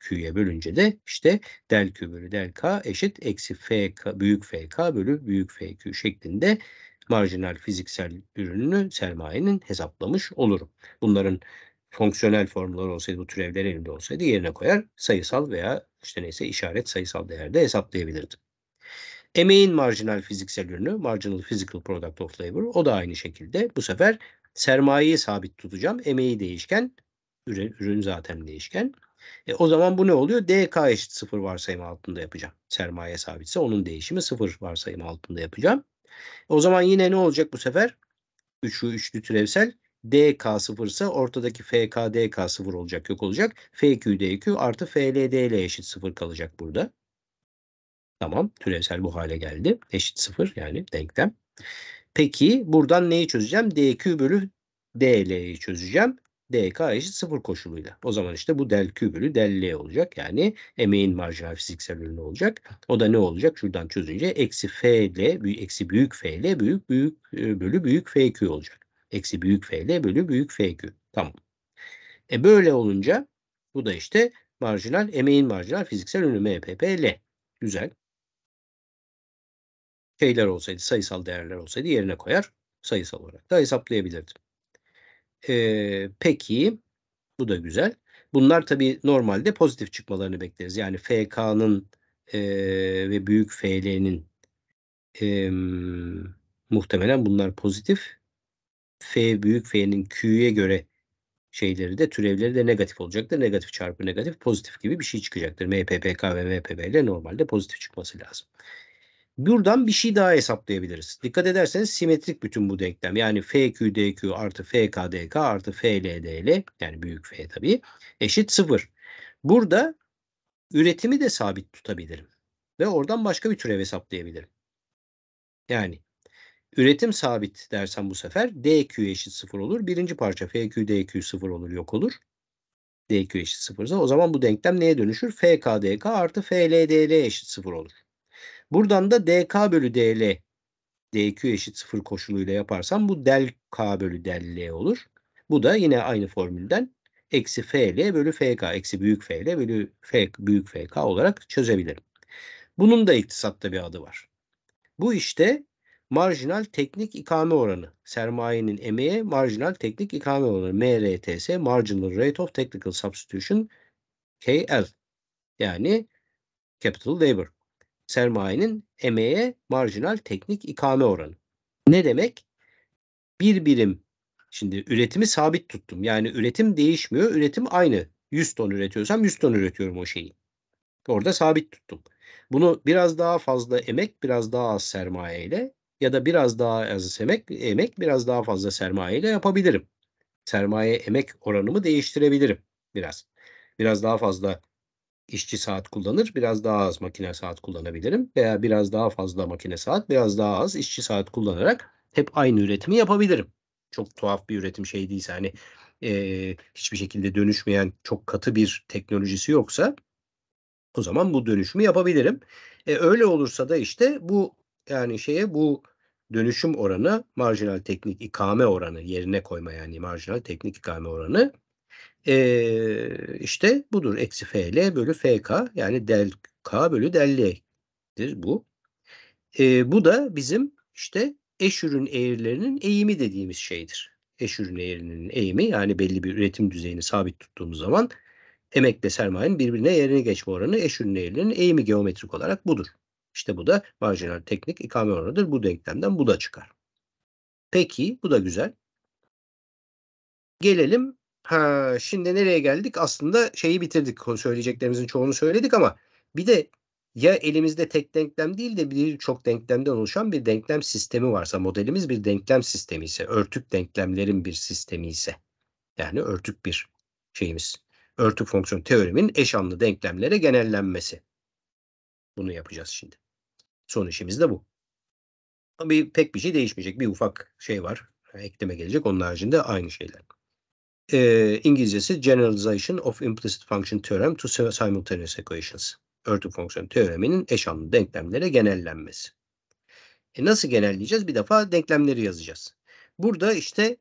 kü'ye bölünce de işte del q bölü del k eşit eksi fk büyük fk bölü büyük fq şeklinde marjinal fiziksel ürününü sermayenin hesaplamış olurum. Bunların fonksiyonel formları olsaydı bu türevler elinde olsaydı yerine koyar sayısal veya işte neyse işaret sayısal değerde hesaplayabilirdim. Emeğin marjinal fiziksel ürünü, marginal physical product of labor o da aynı şekilde bu sefer sermayeyi sabit tutacağım. Emeği değişken, ürün zaten değişken. E, o zaman bu ne oluyor? DK eşit sıfır varsayım altında yapacağım. Sermaye sabitse onun değişimi sıfır varsayım altında yapacağım. E, o zaman yine ne olacak bu sefer? Üçlü üçlü türevsel DK sıfırsa ortadaki FK DK sıfır olacak yok olacak. FQ DQ artı FL DL eşit sıfır kalacak burada. Tamam türevsel bu hale geldi. Eşit sıfır yani denklem. Peki buradan neyi çözeceğim? DQ bölü DL'yi çözeceğim dk eşit sıfır koşuluyla. O zaman işte bu del q bölü del l olacak. Yani emeğin marjinal fiziksel ürünü olacak. O da ne olacak? Şuradan çözünce eksi f ile eksi büyük f ile büyük büyük e, bölü büyük f q olacak. Eksi büyük f ile bölü büyük f q. Tamam. E böyle olunca bu da işte marjinal emeğin marjinal fiziksel ürünü MPP L. Güzel. Şeyler olsaydı sayısal değerler olsaydı yerine koyar sayısal olarak da hesaplayabilirdim. E, peki bu da güzel. Bunlar tabii normalde pozitif çıkmalarını bekleriz. Yani FK'nın e, ve büyük FL'nin e, muhtemelen bunlar pozitif. F büyük F'nin Q'ye göre şeyleri de türevleri de negatif olacaktır. Negatif çarpı negatif pozitif gibi bir şey çıkacaktır. MPPK ve MPB ile normalde pozitif çıkması lazım. Buradan bir şey daha hesaplayabiliriz. Dikkat ederseniz simetrik bütün bu denklem. Yani FQDQ artı FKDK artı FLDL yani büyük F tabii eşit sıfır. Burada üretimi de sabit tutabilirim. Ve oradan başka bir türev hesaplayabilirim. Yani üretim sabit dersen bu sefer DQ eşit sıfır olur. Birinci parça FQDQ sıfır olur yok olur. DQ eşit sıfırsa o zaman bu denklem neye dönüşür? FKDK artı FLDL eşit sıfır olur. Buradan da dk bölü dl dq eşit 0 koşuluyla yaparsam bu del k bölü del l olur. Bu da yine aynı formülden eksi fl bölü fk eksi büyük fl bölü f, büyük fk olarak çözebilirim. Bunun da iktisatta bir adı var. Bu işte marjinal teknik ikame oranı. Sermayenin emeğe marjinal teknik ikame oranı. MRTS Marginal Rate of Technical Substitution KL yani Capital Labor sermayenin emeğe marjinal teknik ikame oranı. Ne demek? Bir birim şimdi üretimi sabit tuttum. Yani üretim değişmiyor. Üretim aynı. 100 ton üretiyorsam 100 ton üretiyorum o şeyi. Orada sabit tuttum. Bunu biraz daha fazla emek, biraz daha az sermayeyle ya da biraz daha az emek, emek biraz daha fazla sermayeyle yapabilirim. Sermaye emek oranımı değiştirebilirim biraz. Biraz daha fazla işçi saat kullanır, biraz daha az makine saat kullanabilirim veya biraz daha fazla makine saat, biraz daha az işçi saat kullanarak hep aynı üretimi yapabilirim. Çok tuhaf bir üretim şey değilse hani e, hiçbir şekilde dönüşmeyen çok katı bir teknolojisi yoksa o zaman bu dönüşümü yapabilirim. E, öyle olursa da işte bu yani şeye bu dönüşüm oranı marjinal teknik ikame oranı yerine koyma yani marjinal teknik ikame oranı ee, işte budur. Eksi FL bölü FK yani del K bölü del bu. Ee, bu da bizim işte eş ürün eğrilerinin eğimi dediğimiz şeydir. Eş ürün eğrilerinin eğimi yani belli bir üretim düzeyini sabit tuttuğumuz zaman emekle sermayenin birbirine yerine geçme oranı eş ürün eğrilerinin eğimi geometrik olarak budur. İşte bu da marjinal teknik ikame oranıdır. Bu denklemden bu da çıkar. Peki bu da güzel. Gelelim Ha, şimdi nereye geldik? Aslında şeyi bitirdik. Söyleyeceklerimizin çoğunu söyledik ama bir de ya elimizde tek denklem değil de bir çok denklemden oluşan bir denklem sistemi varsa modelimiz bir denklem sistemi ise örtük denklemlerin bir sistemi ise yani örtük bir şeyimiz örtük fonksiyon teoremin eşanlı denklemlere genellenmesi. Bunu yapacağız şimdi. Son işimiz de bu. Tabii pek bir şey değişmeyecek. Bir ufak şey var. Ekleme gelecek. Onun haricinde aynı şeyler e, İngilizcesi Generalization of Implicit Function Theorem to Simultaneous Equations. Örtük fonksiyon teoreminin eşanlı denklemlere genellenmesi. E nasıl genelleyeceğiz? Bir defa denklemleri yazacağız. Burada işte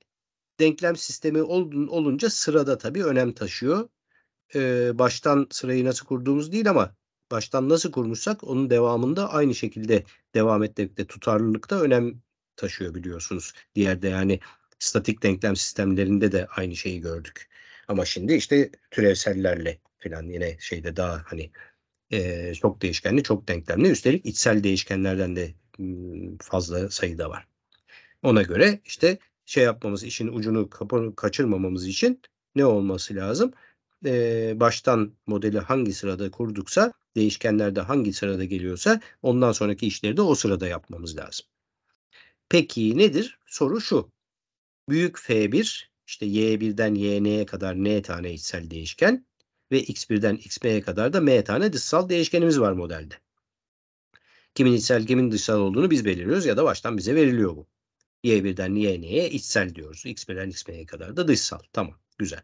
denklem sistemi olunca sırada tabii önem taşıyor. Ee, baştan sırayı nasıl kurduğumuz değil ama baştan nasıl kurmuşsak onun devamında aynı şekilde devam etmekte tutarlılıkta önem taşıyor biliyorsunuz. diğerde yani statik denklem sistemlerinde de aynı şeyi gördük. Ama şimdi işte türevsellerle falan yine şeyde daha hani e, çok değişkenli, çok denklemli. Üstelik içsel değişkenlerden de fazla sayıda var. Ona göre işte şey yapmamız, işin ucunu kaçırmamamız için ne olması lazım? Ee, baştan modeli hangi sırada kurduksa, değişkenlerde hangi sırada geliyorsa ondan sonraki işleri de o sırada yapmamız lazım. Peki nedir? Soru şu büyük F1 işte Y1'den YN'ye kadar N tane içsel değişken ve X1'den XM'ye kadar da M tane dışsal değişkenimiz var modelde. Kimin içsel kimin dışsal olduğunu biz belirliyoruz ya da baştan bize veriliyor bu. Y1'den YN'ye içsel diyoruz. X1'den XM'ye kadar da dışsal. Tamam güzel.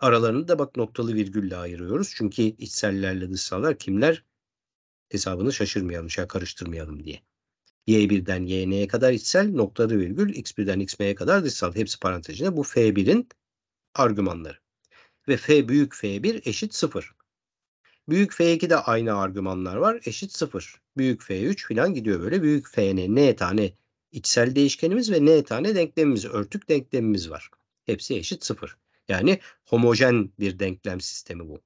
Aralarını da bak noktalı virgülle ayırıyoruz. Çünkü içsellerle dışsallar kimler hesabını şaşırmayalım, şey karıştırmayalım diye. Y1'den YN'ye kadar içsel noktalı virgül X1'den XM'ye kadar dışsal. Hepsi parantez Bu F1'in argümanları. Ve F büyük F1 eşit 0. Büyük F2'de aynı argümanlar var. Eşit 0. Büyük F3 filan gidiyor böyle. Büyük F'n n tane içsel değişkenimiz ve n tane denklemimiz, örtük denklemimiz var. Hepsi eşit 0. Yani homojen bir denklem sistemi bu.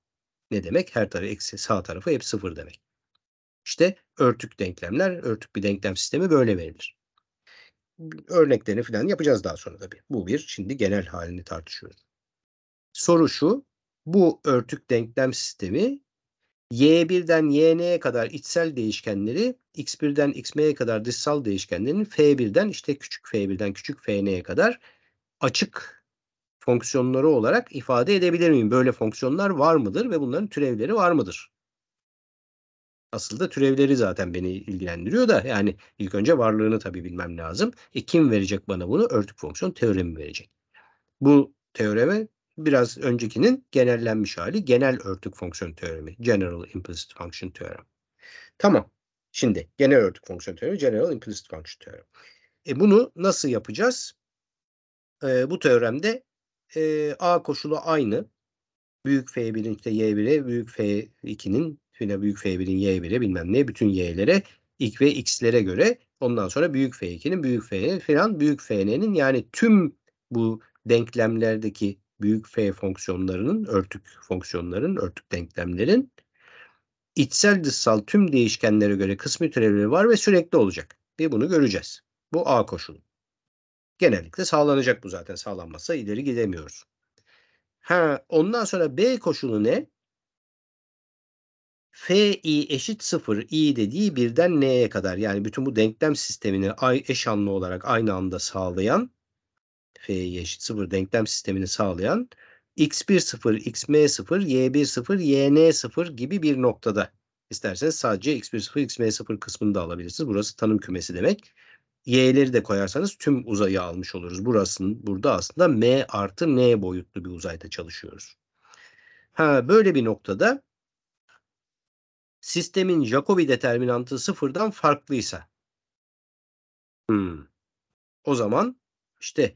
Ne demek? Her tarafı eksi sağ tarafı hep 0 demek. İşte örtük denklemler, örtük bir denklem sistemi böyle verilir. Örneklerini falan yapacağız daha sonra tabii. Bu bir şimdi genel halini tartışıyoruz. Soru şu, bu örtük denklem sistemi y1'den yn'ye kadar içsel değişkenleri, x1'den xm'ye kadar dışsal değişkenlerin f1'den işte küçük f1'den küçük fn'ye kadar açık fonksiyonları olarak ifade edebilir miyim? Böyle fonksiyonlar var mıdır ve bunların türevleri var mıdır? asıl da türevleri zaten beni ilgilendiriyor da yani ilk önce varlığını tabii bilmem lazım. E kim verecek bana bunu? Örtük fonksiyon teoremi verecek. Bu teoreme biraz öncekinin genellenmiş hali genel örtük fonksiyon teoremi. General implicit function theorem). Tamam. Şimdi genel örtük fonksiyon teoremi, general implicit function theorem). E bunu nasıl yapacağız? E, bu teoremde e, A koşulu aynı. Büyük F1'in işte Y1'e, büyük F2'nin yine büyük F1'in Y1'e bilmem ne bütün Y'lere ilk ve X'lere göre ondan sonra büyük F2'nin büyük F'nin filan büyük F'nin yani tüm bu denklemlerdeki büyük F fonksiyonlarının örtük fonksiyonların örtük denklemlerin içsel dışsal tüm değişkenlere göre kısmi türevleri var ve sürekli olacak. Ve bunu göreceğiz. Bu A koşulu. Genellikle sağlanacak bu zaten. Sağlanmazsa ileri gidemiyoruz. Ha, ondan sonra B koşulu ne? f eşit 0 i dediği birden n'ye kadar yani bütün bu denklem sistemini eş anlı olarak aynı anda sağlayan f eşit 0 denklem sistemini sağlayan x1 0 xm 0 y1 0 yn 0 gibi bir noktada isterseniz sadece x1 0 xm 0 kısmını da alabilirsiniz. Burası tanım kümesi demek. Y'leri de koyarsanız tüm uzayı almış oluruz. Burasının burada aslında m artı n boyutlu bir uzayda çalışıyoruz. Ha böyle bir noktada sistemin Jacobi determinantı sıfırdan farklıysa. Hmm. O zaman işte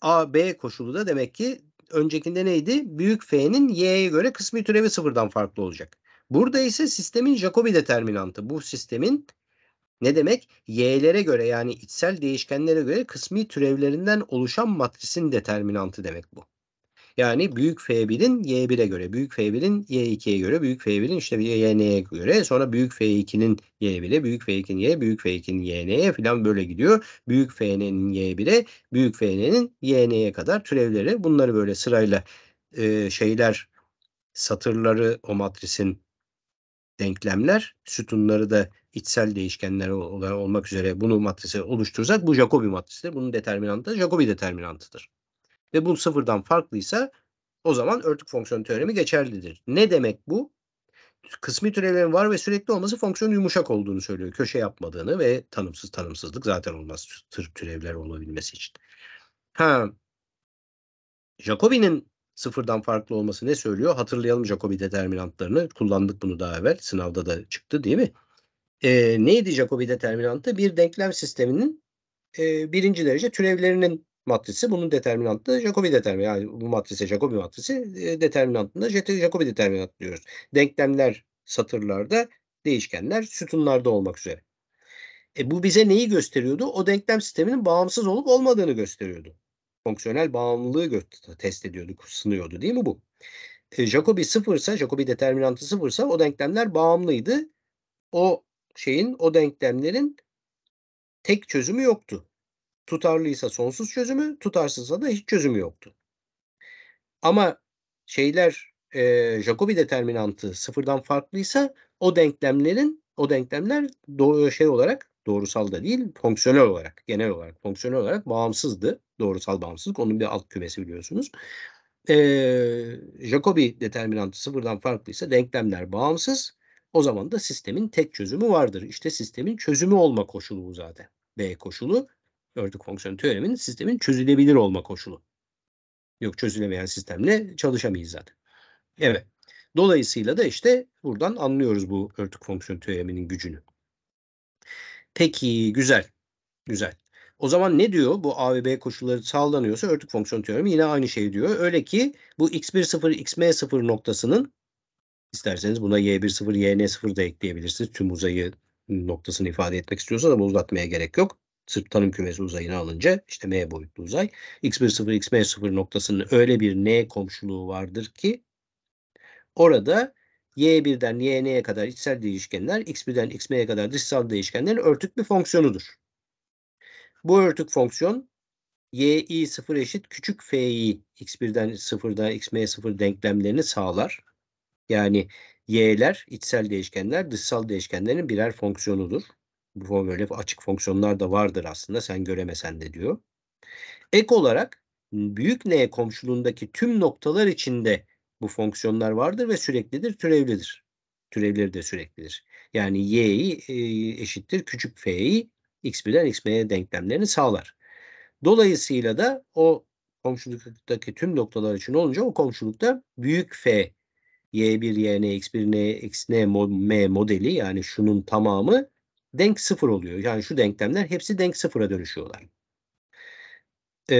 A, B koşulu da demek ki öncekinde neydi? Büyük F'nin Y'ye göre kısmi türevi sıfırdan farklı olacak. Burada ise sistemin Jacobi determinantı. Bu sistemin ne demek? Y'lere göre yani içsel değişkenlere göre kısmi türevlerinden oluşan matrisin determinantı demek bu. Yani büyük F1'in Y1'e göre, büyük F1'in Y2'ye göre, büyük F1'in işte YN'ye göre, sonra büyük F2'nin Y1'e, büyük F2'nin Y, büyük F2'nin YN'ye falan böyle gidiyor. Büyük F'nin Y1'e, büyük F'nin YN'ye kadar türevleri bunları böyle sırayla e, şeyler satırları o matrisin denklemler, sütunları da içsel değişkenler olmak üzere bunu matrise oluşturacak, bu Jacobi matrisidir. Bunun determinantı da Jacobi determinantıdır ve bu sıfırdan farklıysa o zaman örtük fonksiyon teoremi geçerlidir. Ne demek bu? Kısmi türevlerin var ve sürekli olması fonksiyonun yumuşak olduğunu söylüyor. Köşe yapmadığını ve tanımsız tanımsızlık zaten olmaz tır türevler olabilmesi için. Ha, Jacobi'nin sıfırdan farklı olması ne söylüyor? Hatırlayalım Jacobi determinantlarını. Kullandık bunu daha evvel. Sınavda da çıktı değil mi? E, neydi Jacobi determinantı? Bir denklem sisteminin e, birinci derece türevlerinin matrisi bunun determinantı da Jacobi determinant. Yani bu matrise Jacobi matrisi e, determinantında Jacobi determinant diyoruz. Denklemler satırlarda değişkenler sütunlarda olmak üzere. E bu bize neyi gösteriyordu? O denklem sisteminin bağımsız olup olmadığını gösteriyordu. Fonksiyonel bağımlılığı test ediyorduk, sınıyordu değil mi bu? E, Jacobi sıfırsa, Jacobi determinantı sıfırsa o denklemler bağımlıydı. O şeyin, o denklemlerin tek çözümü yoktu. Tutarlıysa sonsuz çözümü, tutarsızsa da hiç çözümü yoktu. Ama şeyler e, Jacobi determinantı sıfırdan farklıysa o denklemlerin o denklemler doğru şey olarak doğrusal da değil fonksiyonel olarak genel olarak fonksiyonel olarak bağımsızdı. Doğrusal bağımsızlık onun bir alt kümesi biliyorsunuz. Ee, Jacobi determinantı sıfırdan farklıysa denklemler bağımsız. O zaman da sistemin tek çözümü vardır. İşte sistemin çözümü olma koşulu bu zaten. B koşulu örgü fonksiyon teoremin sistemin çözülebilir olma koşulu. Yok çözülemeyen sistemle çalışamayız zaten. Evet. Dolayısıyla da işte buradan anlıyoruz bu örtük fonksiyon teoreminin gücünü. Peki güzel. Güzel. O zaman ne diyor? Bu A ve B koşulları sağlanıyorsa örtük fonksiyon teoremi yine aynı şeyi diyor. Öyle ki bu x1,0, 1 xm0 noktasının isterseniz buna y1,0, 1 yn0 da ekleyebilirsiniz. Tüm uzayı noktasını ifade etmek istiyorsanız ama uzatmaya gerek yok. Sırt tanım kümesi uzayını alınca işte M boyutlu uzay. X1.0 1 X5.0 noktasının öyle bir N komşuluğu vardır ki orada Y1'den YN'ye kadar içsel değişkenler X1'den XM'ye kadar dışsal değişkenlerin örtük bir fonksiyonudur. Bu örtük fonksiyon yi 0 eşit küçük fi x1'den 0'dan xm'ye 0 denklemlerini sağlar. Yani y'ler içsel değişkenler dışsal değişkenlerin birer fonksiyonudur. Bu böyle açık fonksiyonlar da vardır aslında sen göremesen de diyor. Ek olarak ıı, büyük N komşuluğundaki tüm noktalar içinde bu fonksiyonlar vardır ve süreklidir, türevlidir. Türevleri de süreklidir. Yani y'yi eşittir küçük f'yi x x xm'ye denklemlerini sağlar. Dolayısıyla da o komşuluktaki tüm noktalar için olunca o komşulukta büyük f y1, yn, x1, n, x n m modeli yani şunun tamamı denk sıfır oluyor. Yani şu denklemler hepsi denk sıfıra dönüşüyorlar. Ee,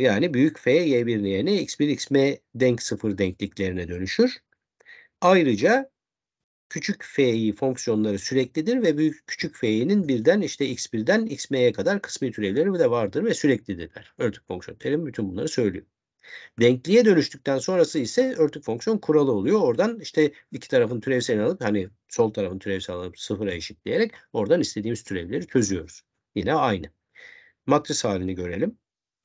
yani büyük F, Y1, Y'ne, X1, XM denk sıfır denkliklerine dönüşür. Ayrıca küçük F'yi fonksiyonları süreklidir ve büyük küçük F'nin birden işte X1'den XM'ye kadar kısmi türevleri de vardır ve süreklidirler. Örtük fonksiyon terim bütün bunları söylüyor. Denkliğe dönüştükten sonrası ise örtük fonksiyon kuralı oluyor. Oradan işte iki tarafın türevselini alıp hani sol tarafın türevselini alıp sıfıra eşitleyerek oradan istediğimiz türevleri çözüyoruz. Yine aynı. Matris halini görelim.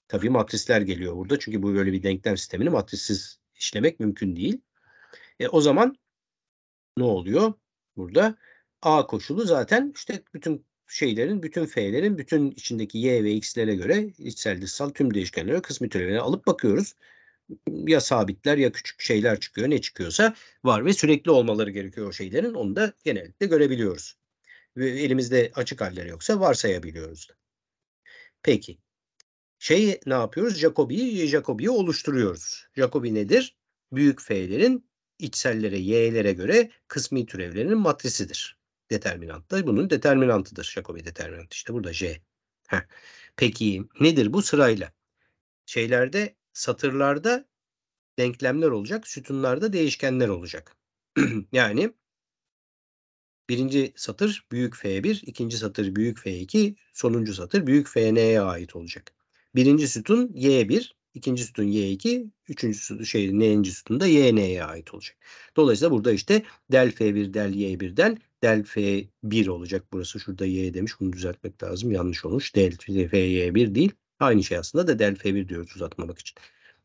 Tabii matrisler geliyor burada çünkü bu böyle bir denklem sistemini matrissiz işlemek mümkün değil. E, o zaman ne oluyor? Burada A koşulu zaten işte bütün şeylerin, bütün f'lerin, bütün içindeki y ve x'lere göre içsel dışsal tüm değişkenlere kısmi türevleri alıp bakıyoruz. Ya sabitler ya küçük şeyler çıkıyor. Ne çıkıyorsa var ve sürekli olmaları gerekiyor o şeylerin. Onu da genellikle görebiliyoruz. Ve elimizde açık halleri yoksa varsayabiliyoruz da. Peki. Şey ne yapıyoruz? Jacobi'yi Jacobi'yi oluşturuyoruz. Jacobi nedir? Büyük F'lerin içsellere, y'lere göre kısmi türevlerinin matrisidir determinant da bunun determinantıdır. Jacobi determinant işte burada J. Heh. Peki nedir bu sırayla? Şeylerde satırlarda denklemler olacak, sütunlarda değişkenler olacak. yani birinci satır büyük F1, ikinci satır büyük F2, sonuncu satır büyük FN'ye ait olacak. Birinci sütun Y1, ikinci sütun Y2, üçüncü sütun şey n'inci sütun da YN'ye ait olacak. Dolayısıyla burada işte del F1 del y 1den del F1 olacak. Burası şurada Y demiş. Bunu düzeltmek lazım. Yanlış olmuş. Del FY1 değil. Aynı şey aslında da del F1 diyoruz uzatmamak için.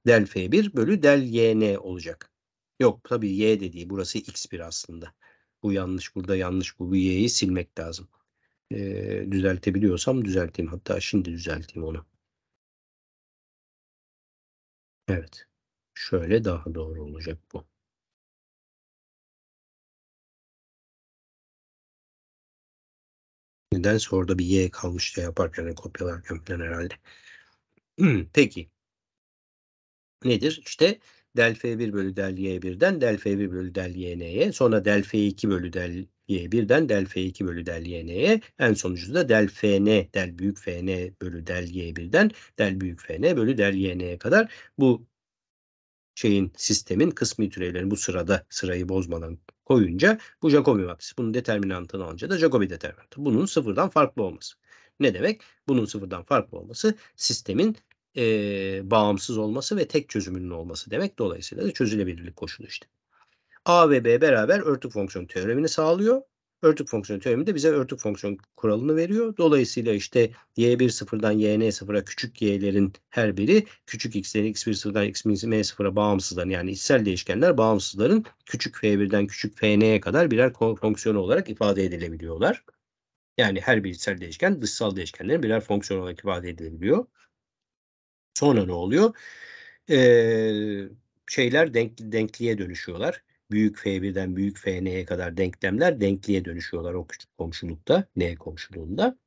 Del F1 bölü del YN olacak. Yok tabii Y dediği burası X1 aslında. Bu yanlış burada yanlış bu, bu Y'yi silmek lazım. Ee, düzeltebiliyorsam düzelteyim. Hatta şimdi düzelteyim onu. Evet. Şöyle daha doğru olacak bu. Nedense orada bir Y kalmıştı yaparken yani kopyalarken falan herhalde. Hmm, peki. Nedir? İşte del F1 bölü del Y1'den del F1 bölü del YN'ye sonra del F2 bölü del Y1'den del F2 bölü del YN'ye en sonucu da del FN del büyük FN bölü del Y1'den del büyük FN bölü del YN'ye kadar bu şeyin sistemin kısmi türevlerini bu sırada sırayı bozmadan koyunca bu Jacobi matrisi. Bunun determinantını alınca da Jacobi determinantı. Bunun sıfırdan farklı olması. Ne demek? Bunun sıfırdan farklı olması sistemin e, bağımsız olması ve tek çözümünün olması demek. Dolayısıyla da çözülebilirlik koşulu işte. A ve B beraber örtük fonksiyon teoremini sağlıyor örtük fonksiyon teoremi de bize örtük fonksiyon kuralını veriyor. Dolayısıyla işte y1 sıfırdan yn sıfıra küçük y'lerin her biri küçük x'lerin x1 sıfırdan x xm sıfıra bağımsızların yani içsel değişkenler bağımsızların küçük f1'den küçük fn'ye kadar birer fonksiyon olarak ifade edilebiliyorlar. Yani her bir içsel değişken dışsal değişkenlerin birer fonksiyon olarak ifade edilebiliyor. Sonra ne oluyor? Ee, şeyler denk, denkliğe dönüşüyorlar büyük F1'den büyük FN'ye kadar denklemler denkliğe dönüşüyorlar o küçük komşulukta, N komşuluğunda.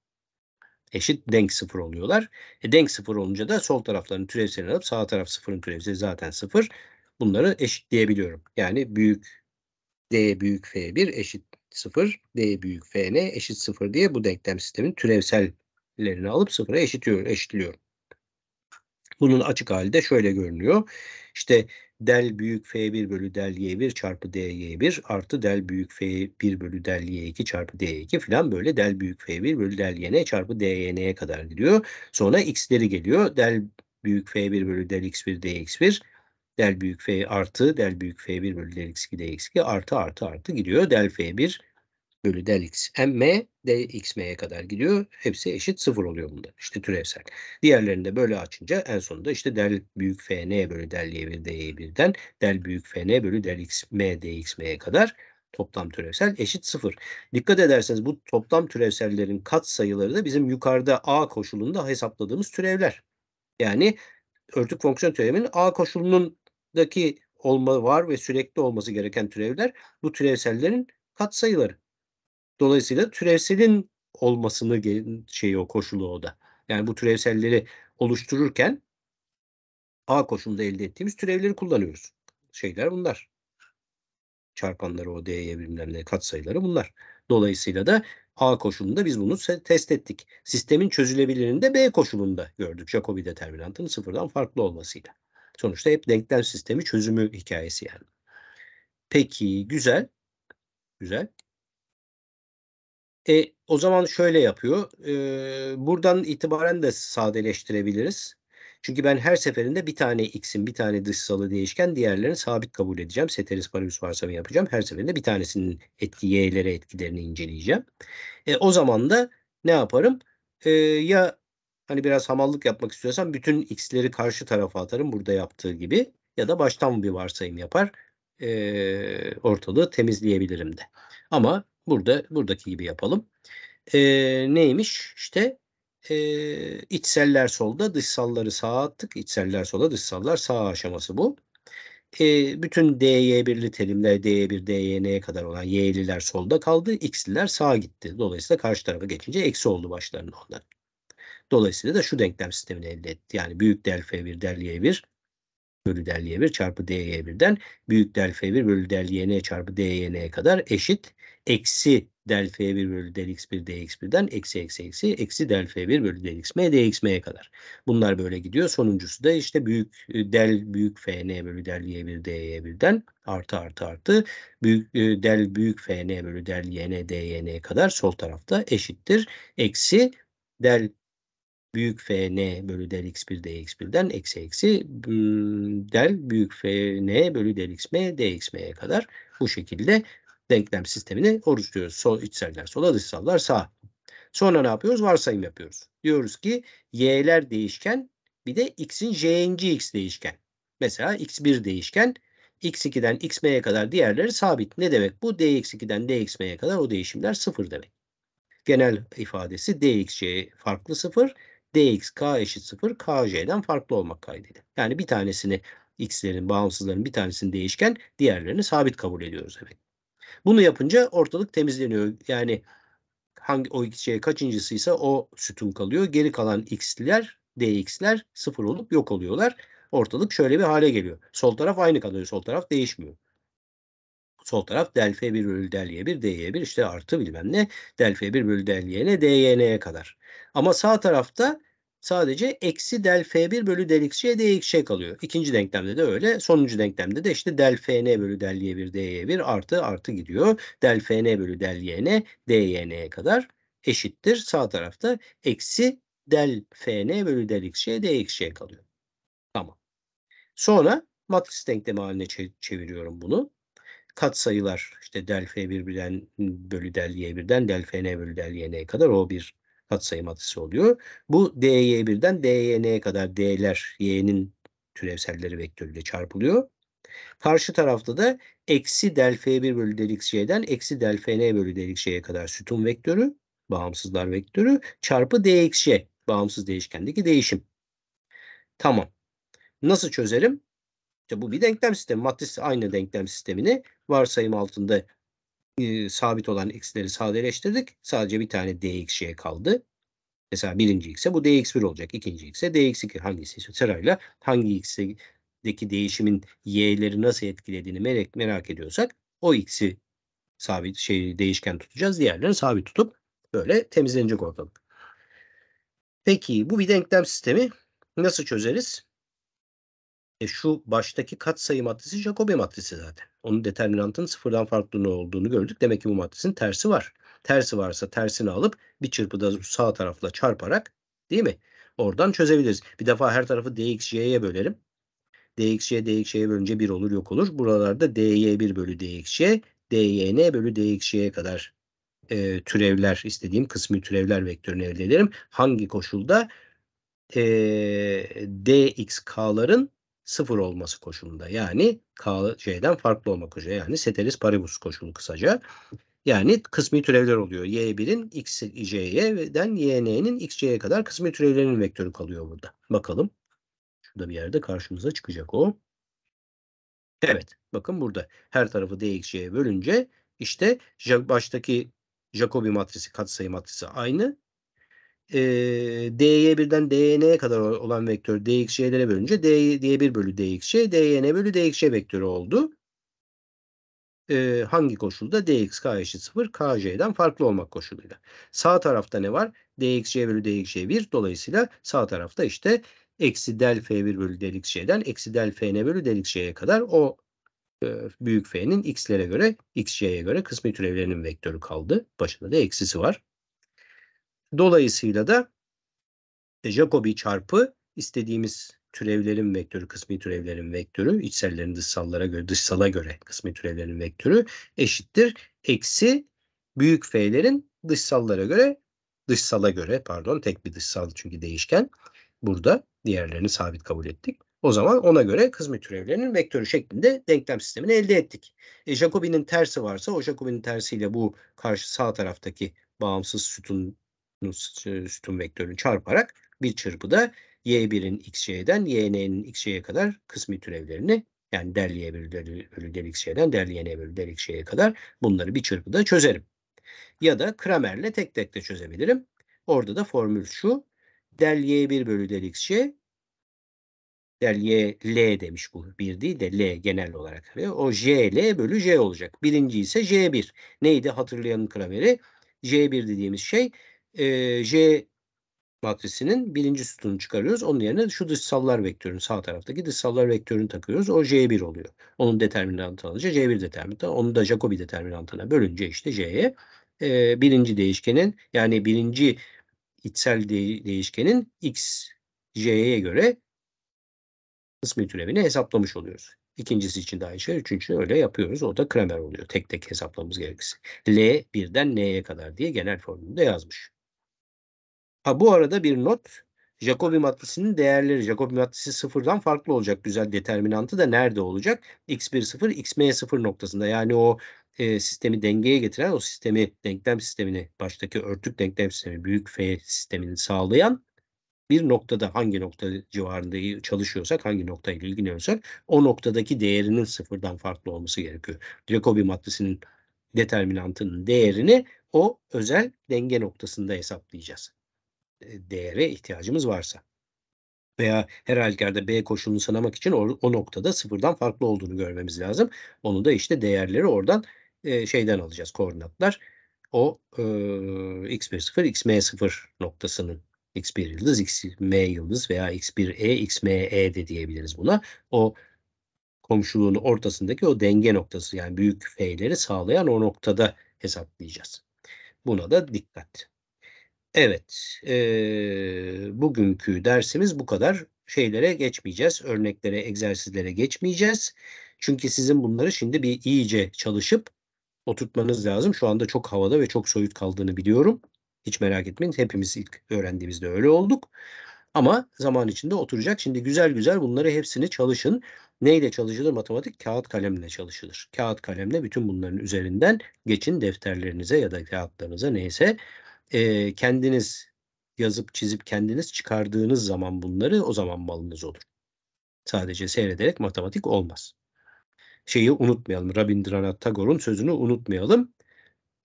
Eşit denk sıfır oluyorlar. E, denk sıfır olunca da sol tarafların türevselini alıp sağ taraf sıfırın türevseli zaten sıfır. Bunları eşitleyebiliyorum. Yani büyük D büyük F1 eşit sıfır, D büyük Fn eşit sıfır diye bu denklem sistemin türevsellerini alıp sıfıra eşitiyor, eşitliyorum. Bunun açık hali de şöyle görünüyor. İşte del büyük f1 bölü del y1 çarpı dy1 artı del büyük f1 bölü del y2 çarpı dy2 filan böyle del büyük f1 bölü del yn çarpı dyn'ye kadar gidiyor. Sonra x'leri geliyor. Del büyük f1 bölü del x1 dx1 del büyük f artı del büyük f1 bölü del x2 dx2 artı artı artı gidiyor. Del f1 bölü del x m del x m'ye kadar gidiyor. Hepsi eşit sıfır oluyor bunda. İşte türevsel. Diğerlerini de böyle açınca en sonunda işte del büyük f n bölü del y1 d y1'den del büyük f n bölü del x m dx x m'ye kadar toplam türevsel eşit sıfır. Dikkat ederseniz bu toplam türevsellerin kat sayıları da bizim yukarıda a koşulunda hesapladığımız türevler. Yani örtük fonksiyon türevinin a koşulundaki olma var ve sürekli olması gereken türevler bu türevsellerin kat sayıları. Dolayısıyla türevselin olmasını şeyi o koşulu o da. Yani bu türevselleri oluştururken A koşulunda elde ettiğimiz türevleri kullanıyoruz. Şeyler bunlar. Çarpanları o D'ye bilmem ne katsayıları bunlar. Dolayısıyla da A koşulunda biz bunu test ettik. Sistemin çözülebilirliğini de B koşulunda gördük. Jacobi determinantının sıfırdan farklı olmasıyla. Sonuçta hep denklem sistemi çözümü hikayesi yani. Peki güzel. Güzel. E, o zaman şöyle yapıyor. E, buradan itibaren de sadeleştirebiliriz. Çünkü ben her seferinde bir tane x'in bir tane dışsalı değişken diğerlerini sabit kabul edeceğim. Seteris paribus varsamı yapacağım. Her seferinde bir tanesinin etki y'lere etkilerini inceleyeceğim. E, o zaman da ne yaparım? E, ya hani biraz hamallık yapmak istiyorsam bütün x'leri karşı tarafa atarım burada yaptığı gibi ya da baştan bir varsayım yapar e, ortalığı temizleyebilirim de. Ama Burada buradaki gibi yapalım. E, neymiş? işte e, içseller solda, dışsalları sağa attık. İçseller sola, dışsallar sağa aşaması bu. E, bütün DY1'li terimler DY1, DYN'ye kadar olan Y'liler solda kaldı. X'liler sağa gitti. Dolayısıyla karşı tarafa geçince eksi oldu başlarında onlar. Dolayısıyla da şu denklem sistemini elde etti. Yani büyük del F1 del Y1 bölü del Y1 çarpı DY1'den büyük del F1 bölü del YN çarpı DYN'ye kadar eşit eksi del f1 bölü del x1 dx1'den eksi eksi eksi eksi del f1 bölü del xm dxm'ye kadar. Bunlar böyle gidiyor. Sonuncusu da işte büyük e, del büyük fn bölü del y1 dy1'den artı artı artı büyük e, del büyük fn bölü del yn dyn'e kadar sol tarafta eşittir. Eksi del büyük fn bölü del x1 dx1'den eksi eksi hmm, del büyük fn bölü del xm dxm'ye kadar bu şekilde denklem sistemini oluşturuyoruz. Sol içseller sola dışsallar sağ. Sonra ne yapıyoruz? Varsayım yapıyoruz. Diyoruz ki y'ler değişken bir de x'in j'inci x değişken. Mesela x1 değişken x2'den xm'ye kadar diğerleri sabit. Ne demek bu? dx2'den dxm'ye kadar o değişimler sıfır demek. Genel ifadesi dxc farklı sıfır, dxk eşit sıfır, kj'den farklı olmak kaydıyla. Yani bir tanesini x'lerin, bağımsızların bir tanesini değişken, diğerlerini sabit kabul ediyoruz demek. Bunu yapınca ortalık temizleniyor. Yani hangi o şey kaçıncısıysa o sütun kalıyor. Geri kalan x'ler, dx'ler sıfır olup yok oluyorlar. Ortalık şöyle bir hale geliyor. Sol taraf aynı kalıyor. Sol taraf değişmiyor. Sol taraf del f1 bölü del y1 dy1 işte artı bilmem ne. Del f1 bölü del y1 dyn'e kadar. Ama sağ tarafta sadece eksi del f1 bölü del y1 x'ye dx'e şey kalıyor. İkinci denklemde de öyle. Sonuncu denklemde de işte del fn bölü del y1 dy1 artı artı gidiyor. Del fn bölü del yn dyn'ye kadar eşittir. Sağ tarafta eksi del fn bölü del y1 x'ye dx'e kalıyor. Tamam. Sonra matris denklemi haline çeviriyorum bunu. Kat sayılar işte del f1 bölü del y1'den del fn bölü del yn'ye kadar o bir katsayım adası oluyor. Bu dy1'den dyn'e kadar d'ler y'nin türevselleri vektörüyle çarpılıyor. Karşı tarafta da eksi del f1 bölü del xc'den eksi del fn bölü del xc'ye kadar sütun vektörü, bağımsızlar vektörü çarpı dxc, bağımsız değişkendeki değişim. Tamam. Nasıl çözerim? İşte bu bir denklem sistemi. Matris aynı denklem sistemini varsayım altında e, sabit olan x'leri sadeleştirdik. Sadece bir tane dx'ye kaldı. Mesela birinci x'e bu dx1 olacak. ikinci x'e dx2 hangisi sırayla hangi x'deki değişimin y'leri nasıl etkilediğini merak, merak ediyorsak o x'i sabit şey değişken tutacağız. Diğerlerini sabit tutup böyle temizlenecek ortalık. Peki bu bir denklem sistemi nasıl çözeriz? E şu baştaki katsayı matrisi Jacobi matrisi zaten. Onun determinantının sıfırdan farklı olduğunu gördük. Demek ki bu matrisin tersi var. Tersi varsa tersini alıp bir çırpıda sağ tarafla çarparak değil mi? Oradan çözebiliriz. Bir defa her tarafı dxj'ye bölerim. dxj dxj'ye bölünce 1 olur yok olur. Buralarda dy1 bölü dxj, dyn bölü dxj'ye kadar e, türevler istediğim kısmi türevler vektörünü elde ederim. Hangi koşulda e, dxk'ların sıfır olması koşulunda. Yani K C'den farklı olmak koşulu. Yani seteris paribus koşulu kısaca. Yani kısmi türevler oluyor. Y1'in x C'ye'den YN'nin x kadar kısmi türevlerin vektörü kalıyor burada. Bakalım. Şurada bir yerde karşımıza çıkacak o. Evet. Bakın burada her tarafı DXC'ye bölünce işte baştaki Jacobi matrisi katsayı matrisi aynı e, dy birden dyn'e kadar olan vektör dx'lere bölünce dy, dy1 bölü dx'y, dyn e bölü dx'y vektörü oldu. E, hangi koşulda? dxk eşit 0 kj'den farklı olmak koşuluyla. Sağ tarafta ne var? dxy bölü dxy1 dolayısıyla sağ tarafta işte eksi del f1 bölü del eksi del fn bölü del kadar o e, büyük f'nin x'lere göre x'ye göre kısmi türevlerinin vektörü kaldı. Başında da eksisi var. Dolayısıyla da e, Jacobi çarpı istediğimiz türevlerin vektörü, kısmi türevlerin vektörü, içsellerin dışsallara göre, dışsala göre kısmi türevlerin vektörü eşittir. Eksi büyük F'lerin dışsallara göre, dışsala göre pardon tek bir dışsal çünkü değişken burada diğerlerini sabit kabul ettik. O zaman ona göre kısmi türevlerinin vektörü şeklinde denklem sistemini elde ettik. E, Jacobi'nin tersi varsa o Jacobi'nin tersiyle bu karşı sağ taraftaki bağımsız sütun sütun vektörünü çarparak bir çırpıda y1'in xy'den y'nin xy'ye kadar kısmi türevlerini yani del y bölü del, bölü del xy'den del y bölü del xy'ye kadar bunları bir çırpıda çözerim. Ya da Kramer'le tek tek de çözebilirim. Orada da formül şu. Del y1 bölü del xy del y l demiş bu. Bir değil de l genel olarak. Ve o j l bölü j olacak. Birinci ise j1. Neydi hatırlayanın Kramer'i? j1 dediğimiz şey e, J matrisinin birinci sütununu çıkarıyoruz. Onun yerine şu dışsallar vektörünü sağ taraftaki dışsallar vektörünü takıyoruz. O J1 oluyor. Onun determinantı alınca J1 determinantı. Onu da Jacobi determinantına bölünce işte J'ye e, birinci değişkenin yani birinci içsel de değişkenin X J'ye göre kısmi türevini hesaplamış oluyoruz. İkincisi için daha aynı şey. Üçüncü öyle yapıyoruz. O da Kramer oluyor. Tek tek hesaplamamız gerekirse. L birden N'ye kadar diye genel formunu da yazmış. Ha bu arada bir not. Jacobi matrisinin değerleri Jacobi matrisi sıfırdan farklı olacak. Güzel determinantı da nerede olacak? x1 0 xm sıfır noktasında. Yani o e, sistemi dengeye getiren o sistemi denklem sistemini baştaki örtük denklem sistemi büyük F sistemini sağlayan bir noktada hangi nokta civarında çalışıyorsak hangi noktayla ilgileniyorsak o noktadaki değerinin sıfırdan farklı olması gerekiyor. Jacobi matrisinin determinantının değerini o özel denge noktasında hesaplayacağız. E, değere ihtiyacımız varsa veya her halükarda B koşulunu sanamak için o, o noktada sıfırdan farklı olduğunu görmemiz lazım. Onu da işte değerleri oradan e, şeyden alacağız koordinatlar. O e, x1 0 xm 0 noktasının x1 yıldız xm yıldız veya x1e e de diyebiliriz buna. O komşuluğun ortasındaki o denge noktası yani büyük f'leri sağlayan o noktada hesaplayacağız. Buna da dikkat. Evet, e, bugünkü dersimiz bu kadar. Şeylere geçmeyeceğiz, örneklere, egzersizlere geçmeyeceğiz. Çünkü sizin bunları şimdi bir iyice çalışıp oturtmanız lazım. Şu anda çok havada ve çok soyut kaldığını biliyorum. Hiç merak etmeyin, hepimiz ilk öğrendiğimizde öyle olduk. Ama zaman içinde oturacak. Şimdi güzel güzel bunları hepsini çalışın. Neyle çalışılır matematik? Kağıt kalemle çalışılır. Kağıt kalemle bütün bunların üzerinden geçin defterlerinize ya da kağıtlarınıza neyse e, kendiniz yazıp çizip kendiniz çıkardığınız zaman bunları o zaman malınız olur. Sadece seyrederek matematik olmaz. Şeyi unutmayalım. Rabindranath Tagore'un sözünü unutmayalım.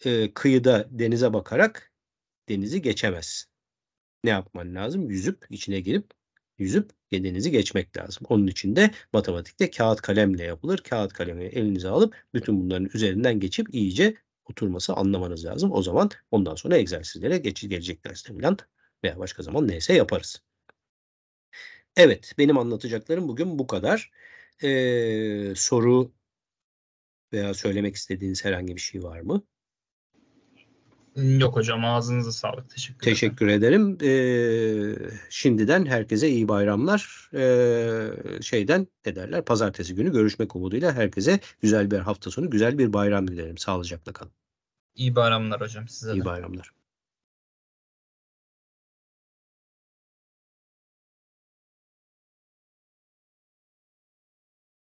E, kıyıda denize bakarak denizi geçemez. Ne yapman lazım? Yüzüp içine girip yüzüp denizi geçmek lazım. Onun için de matematikte kağıt kalemle yapılır. Kağıt kalemi elinize alıp bütün bunların üzerinden geçip iyice oturması anlamanız lazım. O zaman ondan sonra egzersizlere geçiş gelecek derste falan veya başka zaman neyse yaparız. Evet benim anlatacaklarım bugün bu kadar. Ee, soru veya söylemek istediğiniz herhangi bir şey var mı?
Yok hocam ağzınıza
sağlık. Teşekkür, Teşekkür ederim. Ee, şimdiden herkese iyi bayramlar. Ee, şeyden ederler. pazartesi günü görüşmek umuduyla herkese güzel bir hafta sonu, güzel bir bayram dilerim. Sağlıcakla kalın. İyi bayramlar hocam size. İyi de. bayramlar.